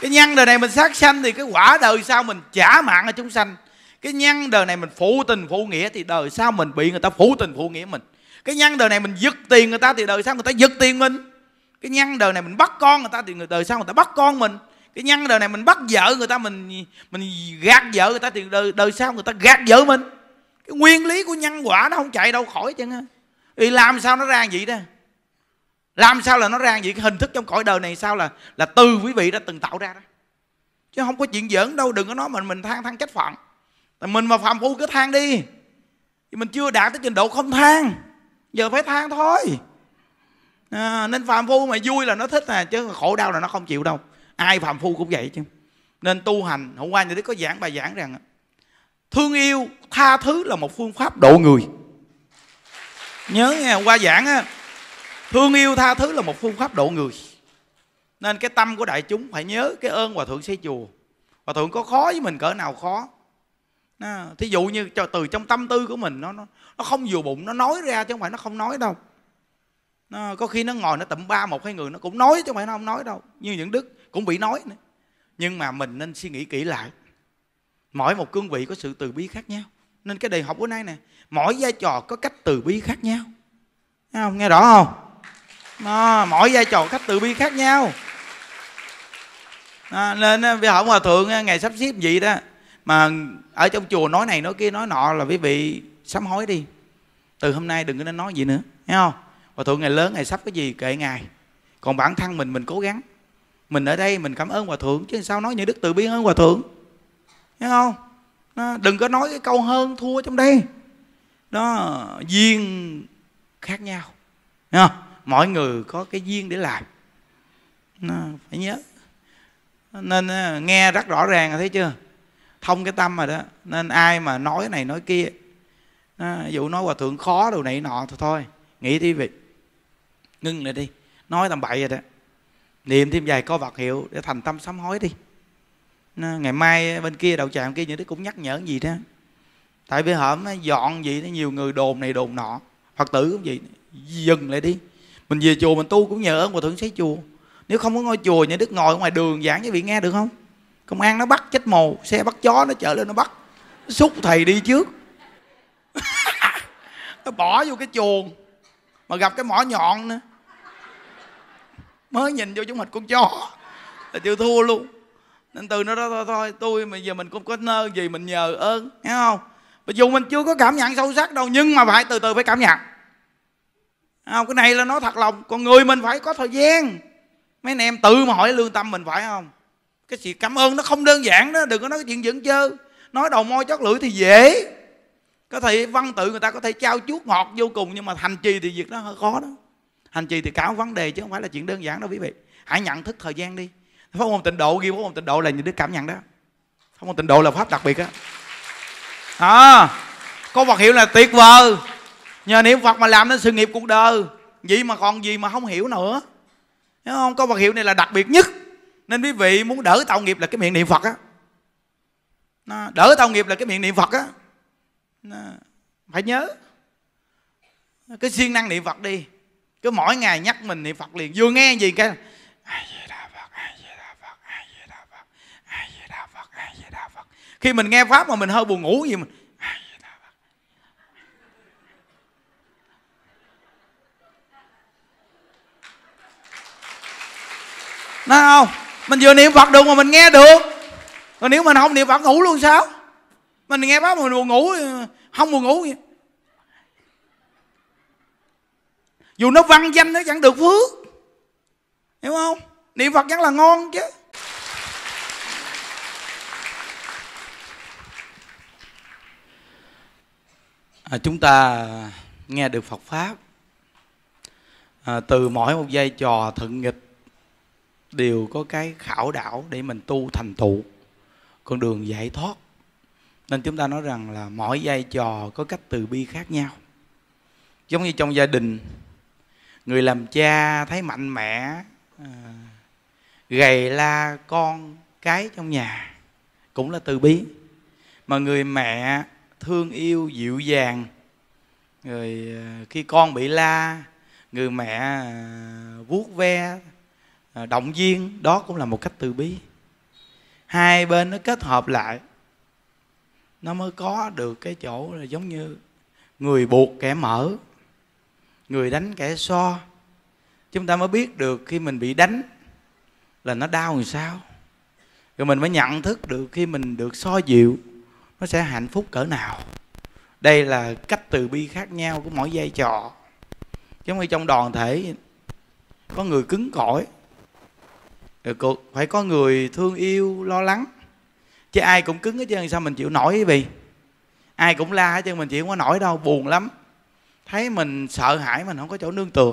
cái nhân đời này mình sát sanh thì cái quả đời sau mình trả mạng ở chúng sanh cái nhân đời này mình phụ tình phụ nghĩa thì đời sau mình bị người ta phụ tình phụ nghĩa mình cái nhân đời này mình giật tiền người ta thì đời sau người ta giật tiền mình cái nhân đời này mình bắt con người ta thì người đời sau người ta bắt con mình cái nhân đời này mình bắt vợ người ta mình mình gạt vợ người ta thì đời, đời sau người ta gạt vợ mình cái nguyên lý của nhân quả nó không chạy đâu khỏi chứ á làm sao nó ra vậy đó làm sao là nó ra vậy cái hình thức trong cõi đời này sao là là từ quý vị đã từng tạo ra đó chứ không có chuyện giỡn đâu đừng có nói mình mình than than trách phận tại mình mà phạm phu cứ than đi thì mình chưa đạt tới trình độ không than giờ phải than thôi à, nên phạm phu mà vui là nó thích à chứ khổ đau là nó không chịu đâu ai phạm phu cũng vậy chứ nên tu hành hôm qua nhà đức có giảng bài giảng rằng thương yêu tha thứ là một phương pháp độ người nhớ nghe hôm qua giảng á thương yêu tha thứ là một phương pháp độ người nên cái tâm của đại chúng phải nhớ cái ơn hòa thượng xây chùa hòa thượng có khó với mình cỡ nào khó nó, thí dụ như cho từ trong tâm tư của mình nó nó, nó không vừa bụng nó nói ra chứ không phải nó không nói đâu nó, có khi nó ngồi nó tụm ba một hai người nó cũng nói chứ không phải nó không nói đâu như những đức cũng bị nói nữa nhưng mà mình nên suy nghĩ kỹ lại mỗi một cương vị có sự từ bi khác nhau nên cái đề học bữa nay nè mỗi vai trò có cách từ bi khác nhau nghe không nghe rõ không à, mỗi vai trò cách từ bi khác nhau à, nên bây hỏi hòa thượng à, ngày sắp xếp gì đó mà ở trong chùa nói này nói kia nói nọ là quý vị sám hối đi từ hôm nay đừng có nên nói gì nữa nghe không hòa thượng ngày lớn ngày sắp cái gì kệ ngài còn bản thân mình mình cố gắng mình ở đây mình cảm ơn hòa thượng chứ sao nói những đức từ bi hơn hòa thượng thấy không đó, đừng có nói cái câu hơn thua trong đây đó duyên khác nhau thấy không? mọi người có cái duyên để làm đó, phải nhớ nên à, nghe rất rõ ràng thấy chưa thông cái tâm rồi đó nên ai mà nói này nói kia đó, ví dụ nói hòa thượng khó đồ này nọ thôi thôi nghĩ đi vị ngưng lại đi nói tầm bậy rồi đó niệm thêm vài câu vật hiệu để thành tâm sám hối đi ngày mai bên kia đậu trạm kia những đứa cũng nhắc nhở gì đó tại vì hởm dọn gì nó nhiều người đồn này đồn nọ phật tử cũng gì dừng lại đi mình về chùa mình tu cũng nhờ ơn của thượng sĩ chùa nếu không có ngôi chùa nhà đức ngồi ngoài đường giảng cho vị nghe được không công an nó bắt chết mồ xe bắt chó nó chở lên nó bắt nó xúc thầy đi trước nó bỏ vô cái chuồng mà gặp cái mỏ nhọn nữa mới nhìn vô chúng mạch con chó là chịu thua luôn nên từ nó đó thôi, thôi tôi mà giờ mình cũng có nơ gì mình nhờ ơn thấy không mặc dù mình chưa có cảm nhận sâu sắc đâu nhưng mà phải từ từ phải cảm nhận không cái này là nói thật lòng con người mình phải có thời gian mấy anh em tự mà hỏi lương tâm mình phải không cái sự cảm ơn nó không đơn giản đó đừng có nói cái chuyện dẫn chơi nói đầu môi chót lưỡi thì dễ có thể văn tự người ta có thể trao chuốt ngọt vô cùng nhưng mà thành trì thì việc đó hơi khó đó hành trì thì cả một vấn đề chứ không phải là chuyện đơn giản đâu quý vị hãy nhận thức thời gian đi pháp môn tịnh độ ghi pháp môn tịnh độ là những đứa cảm nhận đó pháp môn tịnh độ là pháp đặc biệt á à, có vật hiệu là tuyệt vời nhờ niệm phật mà làm nên sự nghiệp cuộc đời vậy mà còn gì mà không hiểu nữa Hiểu không? Có vật hiệu này là đặc biệt nhất Nên quý vị muốn đỡ tạo nghiệp là cái miệng niệm Phật á Đỡ tạo nghiệp là cái miệng niệm Phật á Phải nhớ Cái siêng năng niệm Phật đi cứ mỗi ngày nhắc mình niệm phật liền vừa nghe gì cái ai ai ai ai ai vậy vậy vậy vậy vậy phật phật phật phật phật khi mình nghe pháp mà mình hơi buồn ngủ gì mình nói không mình vừa niệm phật được mà mình nghe được còn nếu mình không niệm phật ngủ luôn sao mình nghe pháp mà mình buồn ngủ không buồn ngủ gì dù nó văn danh nó chẳng được phước hiểu không niệm phật vẫn là ngon chứ à, chúng ta nghe được phật pháp à, từ mỗi một giây trò thượng nghịch đều có cái khảo đảo để mình tu thành tựu con đường giải thoát nên chúng ta nói rằng là mỗi giai trò có cách từ bi khác nhau giống như trong gia đình người làm cha thấy mạnh mẽ à, gầy la con cái trong nhà cũng là từ bi mà người mẹ thương yêu dịu dàng rồi à, khi con bị la người mẹ à, vuốt ve động viên đó cũng là một cách từ bi hai bên nó kết hợp lại nó mới có được cái chỗ là giống như người buộc kẻ mở người đánh kẻ so chúng ta mới biết được khi mình bị đánh là nó đau làm sao rồi mình mới nhận thức được khi mình được so dịu nó sẽ hạnh phúc cỡ nào đây là cách từ bi khác nhau của mỗi vai trò giống như trong đoàn thể có người cứng cỏi phải có người thương yêu lo lắng chứ ai cũng cứng hết trơn sao mình chịu nổi vậy? ai cũng la hết trơn mình chịu không có nổi đâu buồn lắm thấy mình sợ hãi mình không có chỗ nương tựa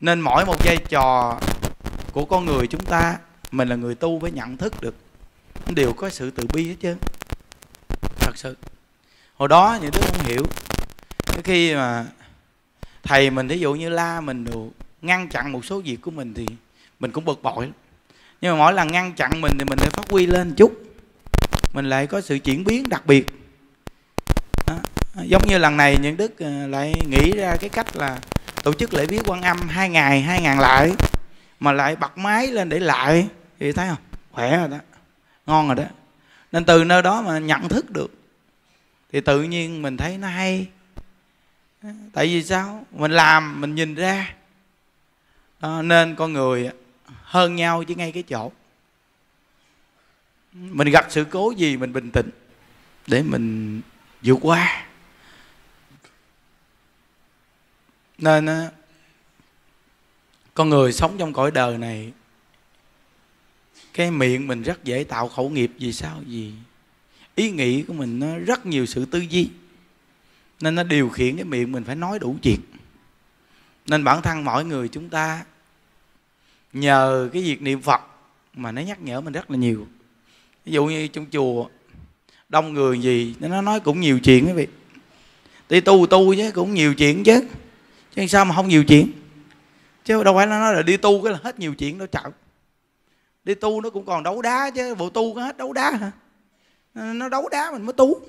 nên mỗi một vai trò của con người chúng ta mình là người tu phải nhận thức được đều có sự từ bi hết chứ thật sự hồi đó những đứa không hiểu cái khi mà thầy mình ví dụ như la mình đủ ngăn chặn một số việc của mình thì mình cũng bực bội nhưng mà mỗi lần ngăn chặn mình thì mình lại phát huy lên chút mình lại có sự chuyển biến đặc biệt À, giống như lần này những đức à, lại nghĩ ra cái cách là tổ chức lễ viết quan âm hai ngày hai ngàn lại mà lại bật máy lên để lại thì thấy không khỏe rồi đó ngon rồi đó nên từ nơi đó mà nhận thức được thì tự nhiên mình thấy nó hay à, tại vì sao mình làm mình nhìn ra đó, nên con người hơn nhau chỉ ngay cái chỗ mình gặp sự cố gì mình bình tĩnh để mình vượt qua nên á, con người sống trong cõi đời này cái miệng mình rất dễ tạo khẩu nghiệp vì sao gì ý nghĩ của mình nó rất nhiều sự tư duy nên nó điều khiển cái miệng mình phải nói đủ chuyện nên bản thân mỗi người chúng ta nhờ cái việc niệm phật mà nó nhắc nhở mình rất là nhiều ví dụ như trong chùa đông người gì nó nói cũng nhiều chuyện quý vị đi tu tu chứ cũng nhiều chuyện chứ chứ sao mà không nhiều chuyện chứ đâu phải nó nói là đi tu cái là hết nhiều chuyện đâu chợ đi tu nó cũng còn đấu đá chứ bộ tu có hết đấu đá hả nó đấu đá mình mới tu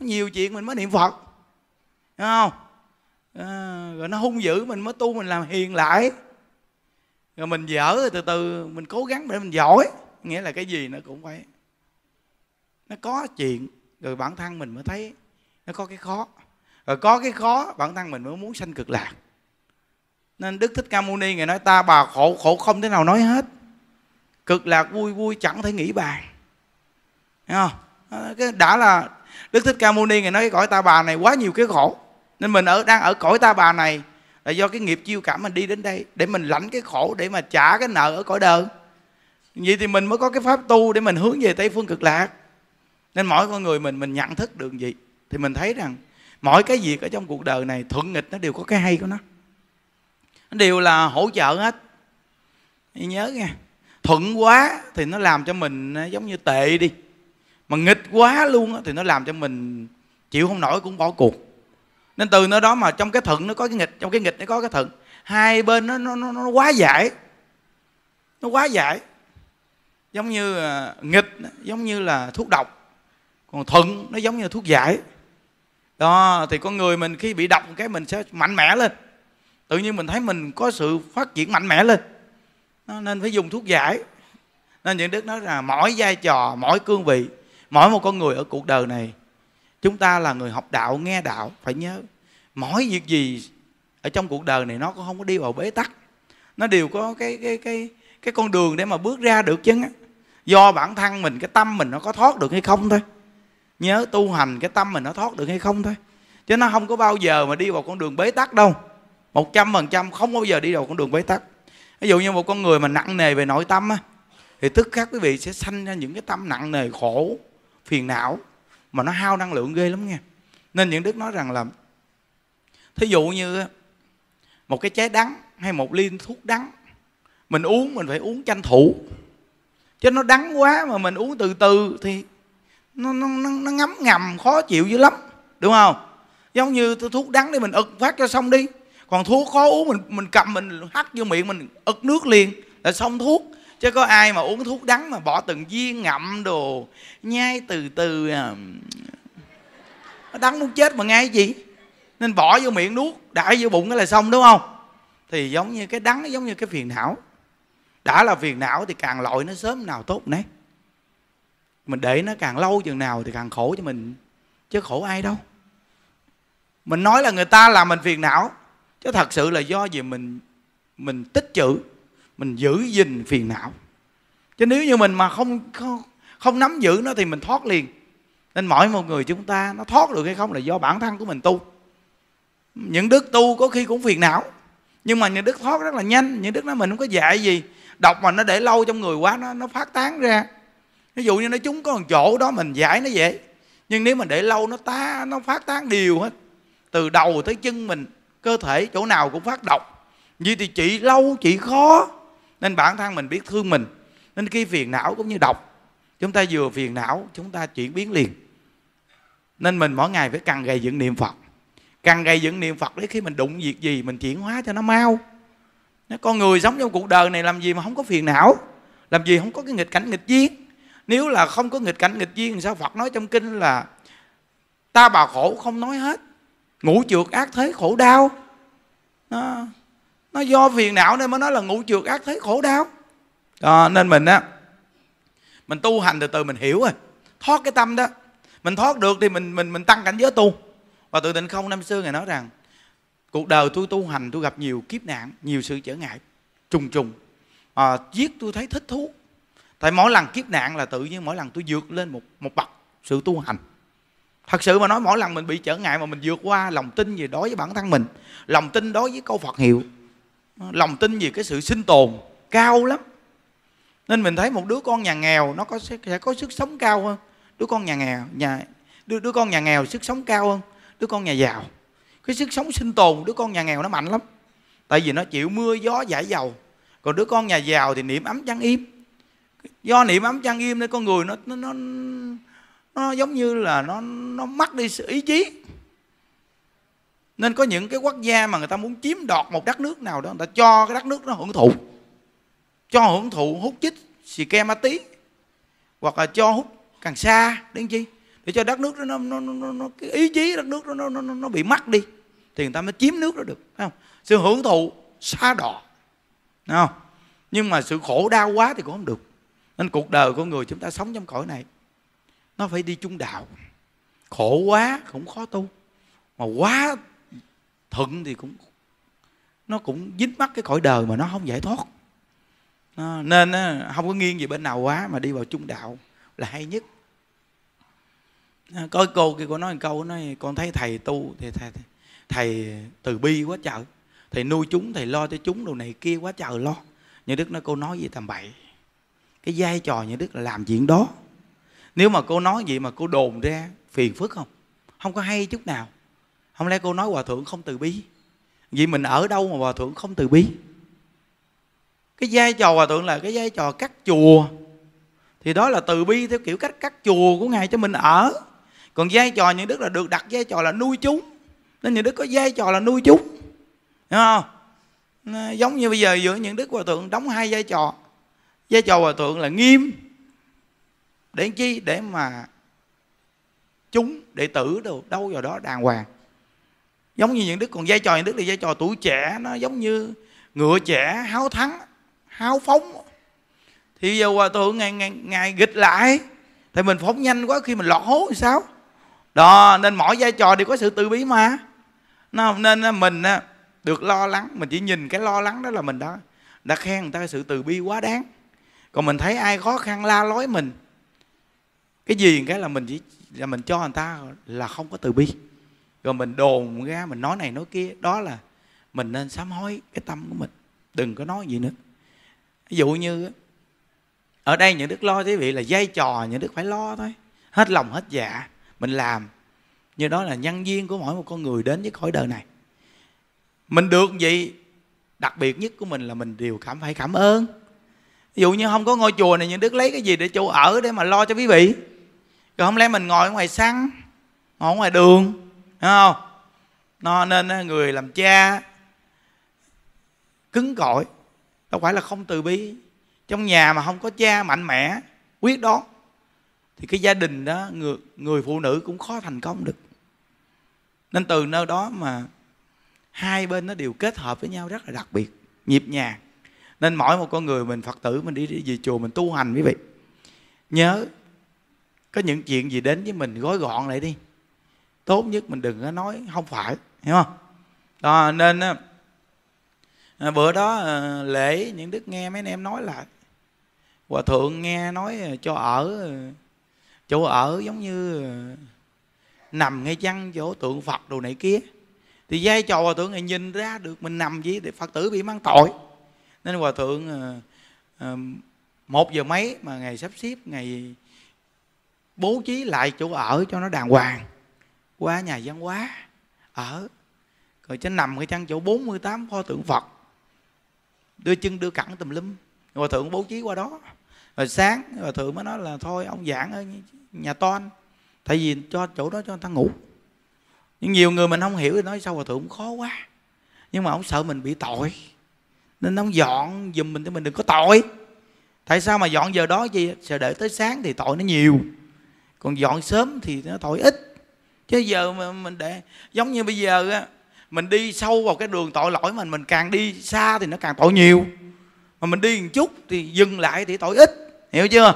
nhiều chuyện mình mới niệm phật Đúng không à, rồi nó hung dữ mình mới tu mình làm hiền lại rồi mình dở rồi từ từ mình cố gắng để mình giỏi nghĩa là cái gì nó cũng phải nó có chuyện rồi bản thân mình mới thấy nó có cái khó rồi có cái khó bản thân mình mới muốn sanh cực lạc nên đức thích ca mâu ni ngài nói ta bà khổ khổ không thế nào nói hết cực lạc vui vui chẳng thể nghĩ bàn Thấy không? À, đã là Đức Thích Ca Mâu Ni ngài nói cái cõi ta bà này quá nhiều cái khổ. Nên mình ở đang ở cõi ta bà này là do cái nghiệp chiêu cảm mình đi đến đây để mình lãnh cái khổ để mà trả cái nợ ở cõi đời. Vậy thì mình mới có cái pháp tu để mình hướng về Tây phương cực lạc. Nên mỗi con người mình mình nhận thức được gì thì mình thấy rằng mọi cái việc ở trong cuộc đời này thuận nghịch nó đều có cái hay của nó nó đều là hỗ trợ hết Thì nhớ nghe thuận quá thì nó làm cho mình ờ, giống như tệ đi mà nghịch quá luôn thì nó làm cho mình chịu không nổi cũng bỏ cuộc nên từ nơi đó mà trong cái thuận nó có cái nghịch trong cái nghịch nó có cái thuận hai bên nó nó nó, nó quá giải nó quá giải giống như ờ, nghịch giống như là thuốc độc còn thuận nó giống như thuốc giải đó thì con người mình khi bị đọc cái mình sẽ mạnh mẽ lên tự nhiên mình thấy mình có sự phát triển mạnh mẽ lên đó, nên phải dùng thuốc giải nên những đức nói là mỗi vai trò mỗi cương vị mỗi một con người ở cuộc đời này chúng ta là người học đạo nghe đạo phải nhớ mỗi việc gì ở trong cuộc đời này nó cũng không có đi vào bế tắc nó đều có cái cái cái cái con đường để mà bước ra được chứ do bản thân mình cái tâm mình nó có thoát được hay không thôi nhớ tu hành cái tâm mình nó thoát được hay không thôi chứ nó không có bao giờ mà đi vào con đường bế tắc đâu một trăm phần trăm không bao giờ đi vào con đường bế tắc ví dụ như một con người mà nặng nề về nội tâm á thì tức khắc quý vị sẽ sanh ra những cái tâm nặng nề khổ phiền não mà nó hao năng lượng ghê lắm nghe nên những đức nói rằng là thí dụ như một cái trái đắng hay một ly thuốc đắng mình uống mình phải uống tranh thủ chứ nó đắng quá mà mình uống từ từ thì nó, nó, nó, nó ngấm ngầm khó chịu dữ lắm đúng không giống như thuốc đắng đi mình ực phát cho xong đi còn thuốc khó uống mình mình cầm mình hắt vô miệng mình ực nước liền là xong thuốc chứ có ai mà uống thuốc đắng mà bỏ từng viên ngậm đồ nhai từ từ à. nó đắng muốn chết mà ngay gì nên bỏ vô miệng nuốt đại vô bụng cái là xong đúng không thì giống như cái đắng giống như cái phiền não đã là phiền não thì càng lội nó sớm nào tốt nấy mình để nó càng lâu chừng nào thì càng khổ cho mình chứ khổ ai đâu mình nói là người ta làm mình phiền não chứ thật sự là do gì mình mình tích chữ, mình giữ gìn phiền não chứ nếu như mình mà không không, không nắm giữ nó thì mình thoát liền nên mỗi một người chúng ta nó thoát được hay không là do bản thân của mình tu những đức tu có khi cũng phiền não nhưng mà những đức thoát rất là nhanh những đức nó mình không có dạy gì đọc mà nó để lâu trong người quá nó nó phát tán ra ví dụ như nó chúng có một chỗ đó mình giải nó dễ nhưng nếu mình để lâu nó ta nó phát tán đều hết từ đầu tới chân mình cơ thể chỗ nào cũng phát độc vì thì chị lâu chị khó nên bản thân mình biết thương mình nên khi phiền não cũng như độc chúng ta vừa phiền não chúng ta chuyển biến liền nên mình mỗi ngày phải cần gây dựng niệm phật càng gây dựng niệm phật để khi mình đụng việc gì mình chuyển hóa cho nó mau con người sống trong cuộc đời này làm gì mà không có phiền não làm gì không có cái nghịch cảnh nghịch duyên nếu là không có nghịch cảnh nghịch duyên sao phật nói trong kinh là ta bà khổ không nói hết ngủ trượt ác thế khổ đau nó, nó do phiền não nên mới nói là ngủ trượt ác thế khổ đau à, nên mình á mình tu hành từ từ mình hiểu rồi thoát cái tâm đó mình thoát được thì mình mình mình tăng cảnh giới tu và tự tịnh không năm xưa ngài nói rằng cuộc đời tôi tu hành tôi gặp nhiều kiếp nạn nhiều sự trở ngại trùng trùng à, giết tôi thấy thích thú tại mỗi lần kiếp nạn là tự nhiên mỗi lần tôi vượt lên một một bậc sự tu hành thật sự mà nói mỗi lần mình bị trở ngại mà mình vượt qua lòng tin gì đối với bản thân mình lòng tin đối với câu phật hiệu lòng tin về cái sự sinh tồn cao lắm nên mình thấy một đứa con nhà nghèo nó có sẽ sẽ có sức sống cao hơn đứa con nhà nghèo nhà đứa đứa con nhà nghèo sức sống cao hơn đứa con nhà giàu cái sức sống sinh tồn đứa con nhà nghèo nó mạnh lắm tại vì nó chịu mưa gió giải dầu còn đứa con nhà giàu thì niệm ấm chăn im do niệm ấm trang nghiêm nên con người nó nó nó, nó giống như là nó nó mất đi sự ý chí nên có những cái quốc gia mà người ta muốn chiếm đoạt một đất nước nào đó người ta cho cái đất nước nó hưởng thụ cho hưởng thụ hút chích xì ke ma tí hoặc là cho hút càng xa đến chi để cho đất nước đó nó, nó, nó, nó cái ý chí đất nước đó nó, nó, nó bị mất đi thì người ta mới chiếm nước đó được phải không sự hưởng thụ xa đỏ không nhưng mà sự khổ đau quá thì cũng không được nên cuộc đời của người chúng ta sống trong cõi này nó phải đi chung đạo khổ quá cũng khó tu mà quá thuận thì cũng nó cũng dính mắc cái cõi đời mà nó không giải thoát nên không có nghiêng gì bên nào quá mà đi vào chung đạo là hay nhất có cô kia cô nói một câu nói con thấy thầy tu thì thầy, thầy, thầy từ bi quá trời thầy nuôi chúng thầy lo cho chúng đồ này kia quá trời lo nhưng đức nói cô nói gì tầm bậy cái vai trò nhà đức là làm chuyện đó nếu mà cô nói gì mà cô đồn ra phiền phức không không có hay chút nào không lẽ cô nói hòa thượng không từ bi vì mình ở đâu mà hòa thượng không từ bi cái vai trò hòa thượng là cái vai trò cắt chùa thì đó là từ bi theo kiểu cách cắt chùa của ngài cho mình ở còn vai trò những đức là được đặt vai trò là nuôi chúng nên những đức có vai trò là nuôi chúng đúng không giống như bây giờ giữa những đức hòa thượng đóng hai vai trò với trò hòa thượng là nghiêm để chi để mà chúng đệ tử đâu đâu vào đó đàng hoàng giống như những đức còn giai trò những đức thì giai trò tuổi trẻ nó giống như ngựa trẻ háo thắng háo phóng thì giờ hòa thượng ngày ngày ngày nghịch lại thì mình phóng nhanh quá khi mình lọt hố thì sao đó nên mỗi giai trò đều có sự tự bí mà nó nên mình được lo lắng mình chỉ nhìn cái lo lắng đó là mình đó đã khen người ta sự từ bi quá đáng còn mình thấy ai khó khăn la lối mình cái gì cái là mình chỉ là mình cho người ta là không có từ bi rồi mình đồn ra mình nói này nói kia đó là mình nên sám hối cái tâm của mình đừng có nói gì nữa ví dụ như ở đây những đức lo quý vị là dây trò những đức phải lo thôi hết lòng hết dạ mình làm như đó là nhân duyên của mỗi một con người đến với khỏi đời này mình được gì đặc biệt nhất của mình là mình đều cảm phải cảm ơn ví dụ như không có ngôi chùa này nhưng đức lấy cái gì để chỗ ở để mà lo cho quý vị rồi không lẽ mình ngồi ngoài sân ngồi ngoài đường đúng không nó nên người làm cha cứng cỏi đâu phải là không từ bi trong nhà mà không có cha mạnh mẽ quyết đoán thì cái gia đình đó người, người phụ nữ cũng khó thành công được nên từ nơi đó mà hai bên nó đều kết hợp với nhau rất là đặc biệt nhịp nhàng nên mỗi một con người mình phật tử mình đi, đi về chùa mình tu hành quý vị nhớ có những chuyện gì đến với mình gói gọn lại đi tốt nhất mình đừng có nói không phải hiểu không đó nên à, bữa đó à, lễ những đức nghe mấy anh em nói là hòa thượng nghe nói à, cho ở chỗ ở giống như nằm ngay chăn chỗ tượng phật đồ này kia thì vai trò hòa thượng này nhìn ra được mình nằm gì để phật tử bị mang tội nên hòa thượng ờ, ờ, một giờ mấy mà ngày sắp xếp ngày bố trí lại chỗ ở cho nó đàng hoàng qua nhà văn hóa ở rồi cho nằm cái chăn chỗ 48 pho tượng Phật đưa chân đưa cẳng tùm lum hòa thượng bố trí qua đó rồi sáng hòa thượng mới nói là thôi ông giảng ở nhà toan tại vì cho chỗ đó cho người ta ngủ nhưng nhiều người mình không hiểu thì nói sao hòa thượng khó quá nhưng mà ông sợ mình bị tội nên nó dọn dùm mình để mình đừng có tội tại sao mà dọn giờ đó gì sợ đợi tới sáng thì tội nó nhiều còn dọn sớm thì nó tội ít chứ giờ mà mình để giống như bây giờ á mình đi sâu vào cái đường tội lỗi mà mình càng đi xa thì nó càng tội nhiều mà mình đi một chút thì dừng lại thì tội ít hiểu chưa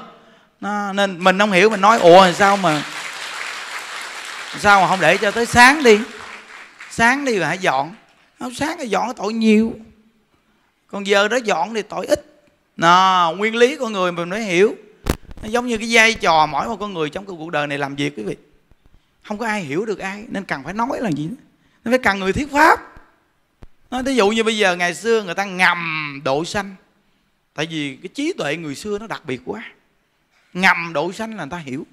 nó, nên mình không hiểu mình nói ủa sao mà sao mà không để cho tới sáng đi sáng đi và hãy dọn không sáng thì dọn tội nhiều còn giờ đó dọn thì tội ít, Nà, nguyên lý con người mình mới hiểu nó giống như cái vai trò mỗi một con người trong cái cuộc đời này làm việc quý vị không có ai hiểu được ai nên cần phải nói là gì nên phải cần người thuyết pháp Nó ví dụ như bây giờ ngày xưa người ta ngầm độ xanh, tại vì cái trí tuệ người xưa nó đặc biệt quá ngầm độ xanh là người ta hiểu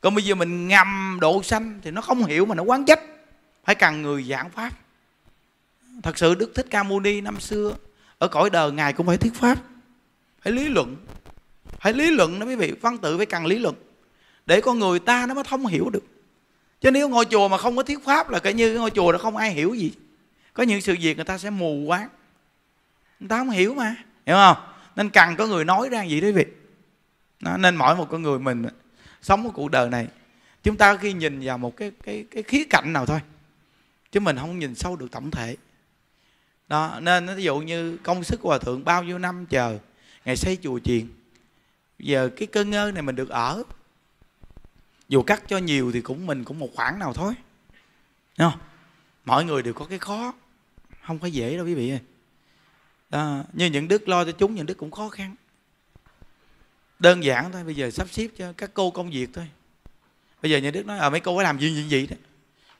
còn bây giờ mình ngầm độ xanh thì nó không hiểu mà nó quán trách phải cần người giảng pháp thật sự đức thích ca mâu ni năm xưa ở cõi đời ngài cũng phải thuyết pháp phải lý luận phải lý luận đó quý vị văn tự phải cần lý luận để con người ta nó mới thông hiểu được chứ nếu ngôi chùa mà không có thuyết pháp là kể như ngôi chùa nó không ai hiểu gì có những sự việc người ta sẽ mù quáng người ta không hiểu mà hiểu không nên cần có người nói ra gì đấy vị đó, nên mỗi một con người mình sống cái cuộc đời này chúng ta khi nhìn vào một cái cái cái khía cạnh nào thôi chứ mình không nhìn sâu được tổng thể đó nên ví dụ như công sức của hòa thượng bao nhiêu năm chờ ngày xây chùa chiền giờ cái cơ ngơ này mình được ở dù cắt cho nhiều thì cũng mình cũng một khoản nào thôi Đúng không? mọi người đều có cái khó không có dễ đâu quý vị ơi à, như những đức lo cho chúng những đức cũng khó khăn đơn giản thôi bây giờ sắp xếp cho các cô công việc thôi bây giờ nhà đức nói à mấy cô phải làm gì gì gì đó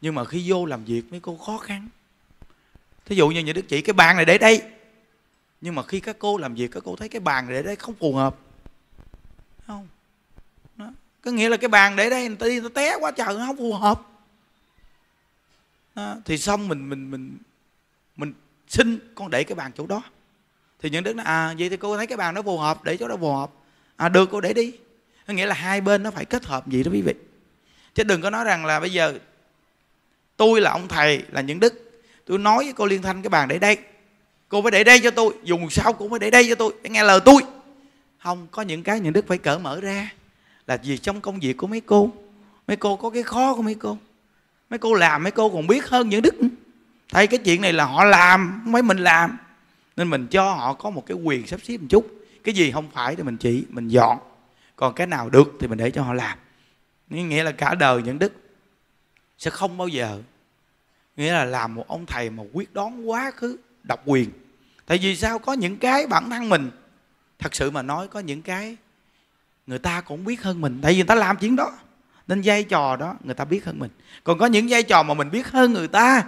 nhưng mà khi vô làm việc mấy cô khó khăn thí dụ như những đức chị cái bàn này để đây nhưng mà khi các cô làm việc các cô thấy cái bàn để đây không phù hợp không đó. có nghĩa là cái bàn để đây người ta đi người ta té quá trời nó không phù hợp đó. thì xong mình mình mình mình xin con để cái bàn chỗ đó thì những đức nói à vậy thì cô thấy cái bàn nó phù hợp để chỗ đó phù hợp à được cô để đi có nghĩa là hai bên nó phải kết hợp gì đó quý vị chứ đừng có nói rằng là bây giờ tôi là ông thầy là những đức tôi nói với cô liên thanh cái bàn để đây cô mới để đây cho tôi dùng sao cô mới để đây cho tôi để nghe lời tôi không có những cái những đức phải cởi mở ra là vì trong công việc của mấy cô mấy cô có cái khó của mấy cô mấy cô làm mấy cô còn biết hơn những đức thay cái chuyện này là họ làm mấy mình làm nên mình cho họ có một cái quyền sắp xếp một chút cái gì không phải thì mình chỉ mình dọn còn cái nào được thì mình để cho họ làm nghĩa là cả đời những đức sẽ không bao giờ nghĩa là làm một ông thầy mà quyết đoán quá khứ độc quyền tại vì sao có những cái bản thân mình thật sự mà nói có những cái người ta cũng biết hơn mình tại vì người ta làm chuyện đó nên vai trò đó người ta biết hơn mình còn có những vai trò mà mình biết hơn người ta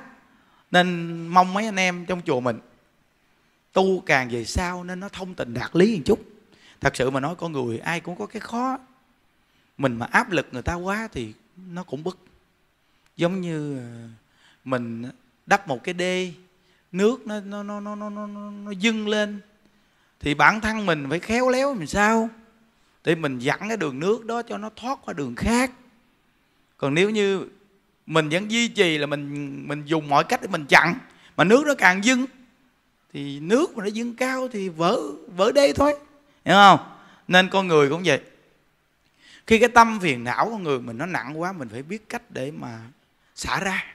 nên mong mấy anh em trong chùa mình tu càng về sau nên nó thông tình đạt lý một chút thật sự mà nói con người ai cũng có cái khó mình mà áp lực người ta quá thì nó cũng bức giống như ờ, mình đắp một cái đê nước nó nó nó nó nó nó, nó dâng lên thì bản thân mình phải khéo léo làm sao để mình dẫn cái đường nước đó cho nó thoát qua đường khác còn nếu như mình vẫn duy trì là mình mình dùng mọi cách để mình chặn mà nước nó càng dâng thì nước mà nó dâng cao thì vỡ vỡ đê thôi hiểu không nên con người cũng vậy khi cái tâm phiền não con người mình nó nặng quá mình phải biết cách để mà xả ra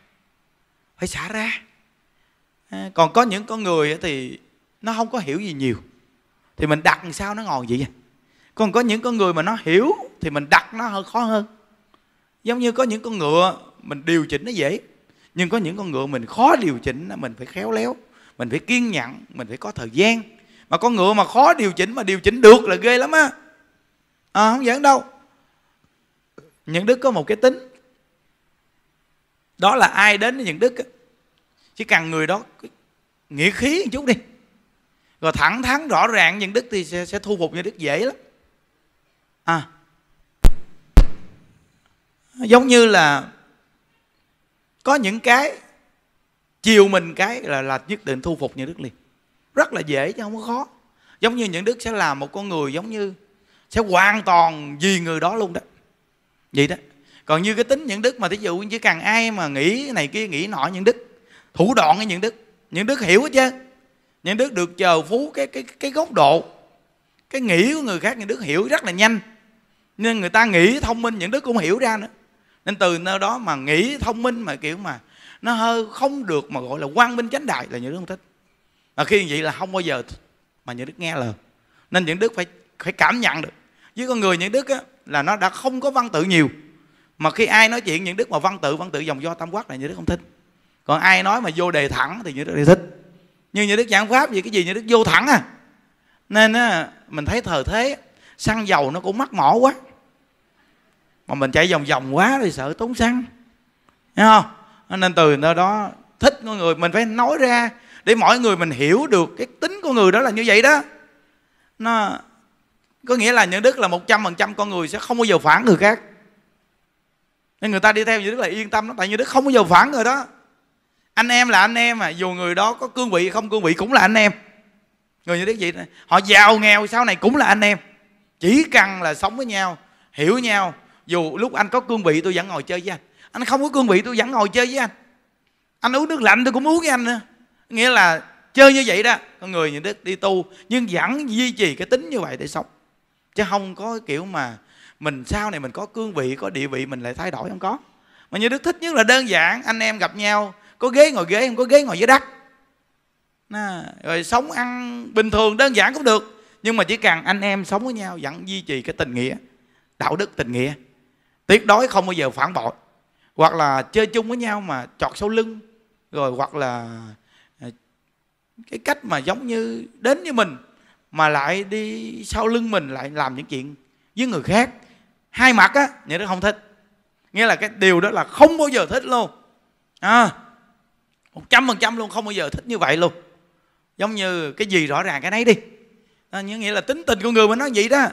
phải xả ra à, còn có những con người thì nó không có hiểu gì nhiều thì mình đặt làm sao nó ngồi vậy còn có những con người mà nó hiểu thì mình đặt nó hơi khó hơn giống như có những con ngựa mình điều chỉnh nó dễ nhưng có những con ngựa mình khó điều chỉnh mình phải khéo léo mình phải kiên nhẫn mình phải có thời gian mà con ngựa mà khó điều chỉnh mà điều chỉnh được là ghê lắm á à, không giỡn đâu những đứa có một cái tính đó là ai đến với những đức chỉ cần người đó nghĩa khí một chút đi rồi thẳng thắn rõ ràng những đức thì sẽ, sẽ thu phục những đức dễ lắm à giống như là có những cái chiều mình cái là là nhất định thu phục những đức liền rất là dễ chứ không có khó giống như những đức sẽ làm một con người giống như sẽ hoàn toàn vì người đó luôn đó vậy đó còn như cái tính những đức mà thí dụ chỉ cần ai mà nghĩ này kia nghĩ nọ những đức thủ đoạn cái những đức những đức hiểu hết chứ những đức được chờ phú cái cái cái góc độ cái nghĩ của người khác những đức hiểu rất là nhanh nên người ta nghĩ thông minh những đức cũng hiểu ra nữa nên từ nơi đó mà nghĩ thông minh mà kiểu mà nó hơi không được mà gọi là quang minh chánh đại là những đức không thích mà khi vậy là không bao giờ mà những đức nghe lời nên những đức phải phải cảm nhận được với con người những đức á, là nó đã không có văn tự nhiều mà khi ai nói chuyện những đức mà văn tự văn tự dòng do tam quát này như đức không thích còn ai nói mà vô đề thẳng thì như đức thì thích nhưng như đức giảng pháp gì cái gì như đức vô thẳng à nên á, mình thấy thời thế xăng dầu nó cũng mắc mỏ quá mà mình chạy vòng vòng quá thì sợ tốn xăng Thấy không nên từ nơi đó thích con người mình phải nói ra để mọi người mình hiểu được cái tính con người đó là như vậy đó nó có nghĩa là những đức là một trăm phần trăm con người sẽ không bao giờ phản người khác nên người ta đi theo như đức là yên tâm lắm tại như đức không bao giờ phản người đó anh em là anh em mà dù người đó có cương vị không cương vị cũng là anh em người như đức vậy họ giàu nghèo sau này cũng là anh em chỉ cần là sống với nhau hiểu nhau dù lúc anh có cương vị tôi vẫn ngồi chơi với anh anh không có cương vị tôi vẫn ngồi chơi với anh anh uống nước lạnh tôi cũng uống với anh nữa nghĩa là chơi như vậy đó con người như đức đi tu nhưng vẫn duy trì cái tính như vậy để sống chứ không có kiểu mà mình sau này mình có cương vị có địa vị mình lại thay đổi không có mà như đức thích nhất là đơn giản anh em gặp nhau có ghế ngồi ghế không có ghế ngồi dưới đất à, rồi sống ăn bình thường đơn giản cũng được nhưng mà chỉ cần anh em sống với nhau vẫn duy trì cái tình nghĩa đạo đức tình nghĩa tuyệt đối không bao giờ phản bội hoặc là chơi chung với nhau mà chọt sau lưng rồi hoặc là à, cái cách mà giống như đến với mình mà lại đi sau lưng mình lại làm những chuyện với người khác hai mặt á nhà đức không thích nghĩa là cái điều đó là không bao giờ thích luôn à, một trăm phần trăm luôn không bao giờ thích như vậy luôn giống như cái gì rõ ràng cái đấy đi à, nhưng nghĩa là tính tình của người mình nó vậy đó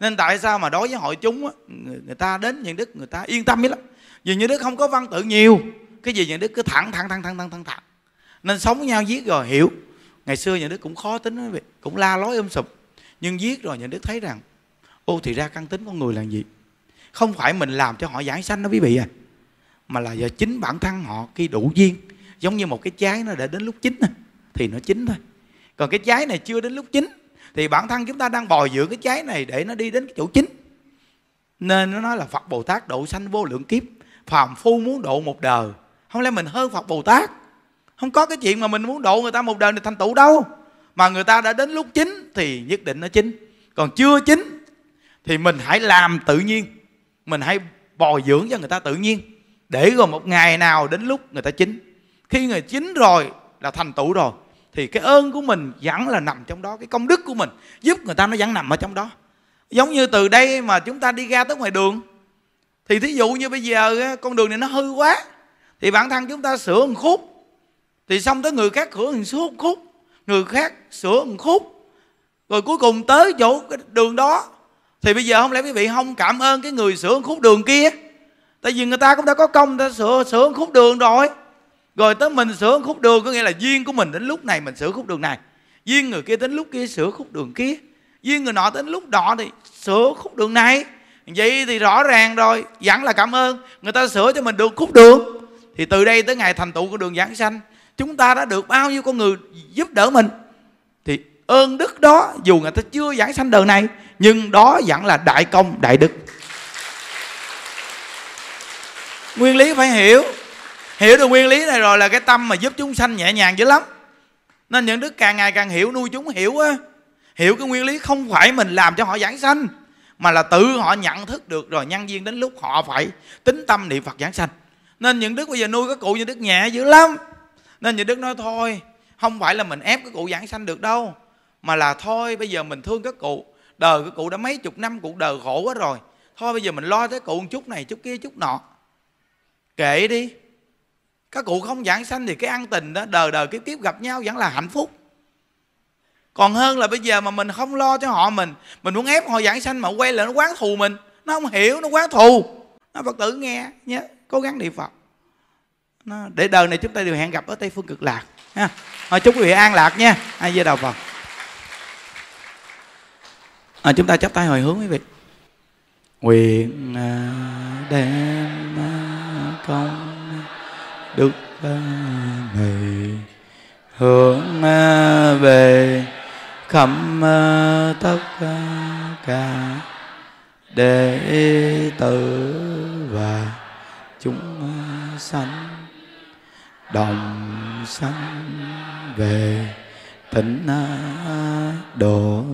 nên tại sao mà đối với hội chúng á, người, người ta đến những đức người ta yên tâm với lắm vì như đức không có văn tự nhiều cái gì nhà đức cứ thẳng thẳng thẳng thẳng thẳng thẳng thẳng nên sống với nhau viết rồi hiểu ngày xưa nhà đức cũng khó tính cũng la lối ôm um sụp nhưng viết rồi nhà đức thấy rằng ô thì ra căn tính con người là gì không phải mình làm cho họ giảng sanh đó quý vị à mà là giờ chính bản thân họ khi đủ duyên giống như một cái trái nó đã đến lúc chín thì nó chín thôi còn cái trái này chưa đến lúc chín thì bản thân chúng ta đang bồi dưỡng cái trái này để nó đi đến cái chỗ chín nên nó nói là phật bồ tát độ sanh vô lượng kiếp phàm phu muốn độ một đời không lẽ mình hơn phật bồ tát không có cái chuyện mà mình muốn độ người ta một đời này thành tựu đâu mà người ta đã đến lúc chín thì nhất định nó chín còn chưa chín thì mình hãy làm tự nhiên mình hay bồi dưỡng cho người ta tự nhiên để rồi một ngày nào đến lúc người ta chín khi người chín rồi là thành tựu rồi thì cái ơn của mình vẫn là nằm trong đó cái công đức của mình giúp người ta nó vẫn nằm ở trong đó giống như từ đây mà chúng ta đi ra tới ngoài đường thì thí dụ như bây giờ con đường này nó hư quá thì bản thân chúng ta sửa một khúc thì xong tới người khác sửa một khúc người khác sửa một khúc rồi cuối cùng tới chỗ cái đường đó thì bây giờ không lẽ quý vị không cảm ơn cái người sửa khúc đường kia tại vì người ta cũng đã có công ta sửa sửa khúc đường rồi rồi tới mình sửa khúc đường có nghĩa là duyên của mình đến lúc này mình sửa khúc đường này duyên người kia đến lúc kia sửa khúc đường kia duyên người nọ đến lúc đó thì sửa khúc đường này vậy thì rõ ràng rồi vẫn là cảm ơn người ta sửa cho mình được khúc đường thì từ đây tới ngày thành tựu của đường giảng sanh chúng ta đã được bao nhiêu con người giúp đỡ mình thì ơn đức đó dù người ta chưa giảng sanh đời này nhưng đó vẫn là đại công đại đức nguyên lý phải hiểu hiểu được nguyên lý này rồi là cái tâm mà giúp chúng sanh nhẹ nhàng dữ lắm nên những đức càng ngày càng hiểu nuôi chúng hiểu á hiểu cái nguyên lý không phải mình làm cho họ giảng sanh mà là tự họ nhận thức được rồi nhân viên đến lúc họ phải tính tâm niệm phật giảng sanh nên những đức bây giờ nuôi các cụ như đức nhẹ dữ lắm nên những đức nói thôi không phải là mình ép các cụ giảng sanh được đâu mà là thôi bây giờ mình thương các cụ đời của cụ đã mấy chục năm cụ đời khổ quá rồi thôi bây giờ mình lo tới cụ một chút này chút kia chút nọ kệ đi các cụ không giảng sanh thì cái ăn tình đó đời đời kiếp kiếp gặp nhau vẫn là hạnh phúc còn hơn là bây giờ mà mình không lo cho họ mình mình muốn ép họ giảng sanh mà quay lại nó quán thù mình nó không hiểu nó quán thù nó phật tử nghe nhé cố gắng niệm phật để đời này chúng ta đều hẹn gặp ở tây phương cực lạc ha. chúc quý vị an lạc nha ai à, đầu phật à, chúng ta chắp tay hồi hướng quý vị nguyện à, đem à, công đức à, này hướng về khắp tất cả đệ tử và chúng sanh đồng sanh về tỉnh độ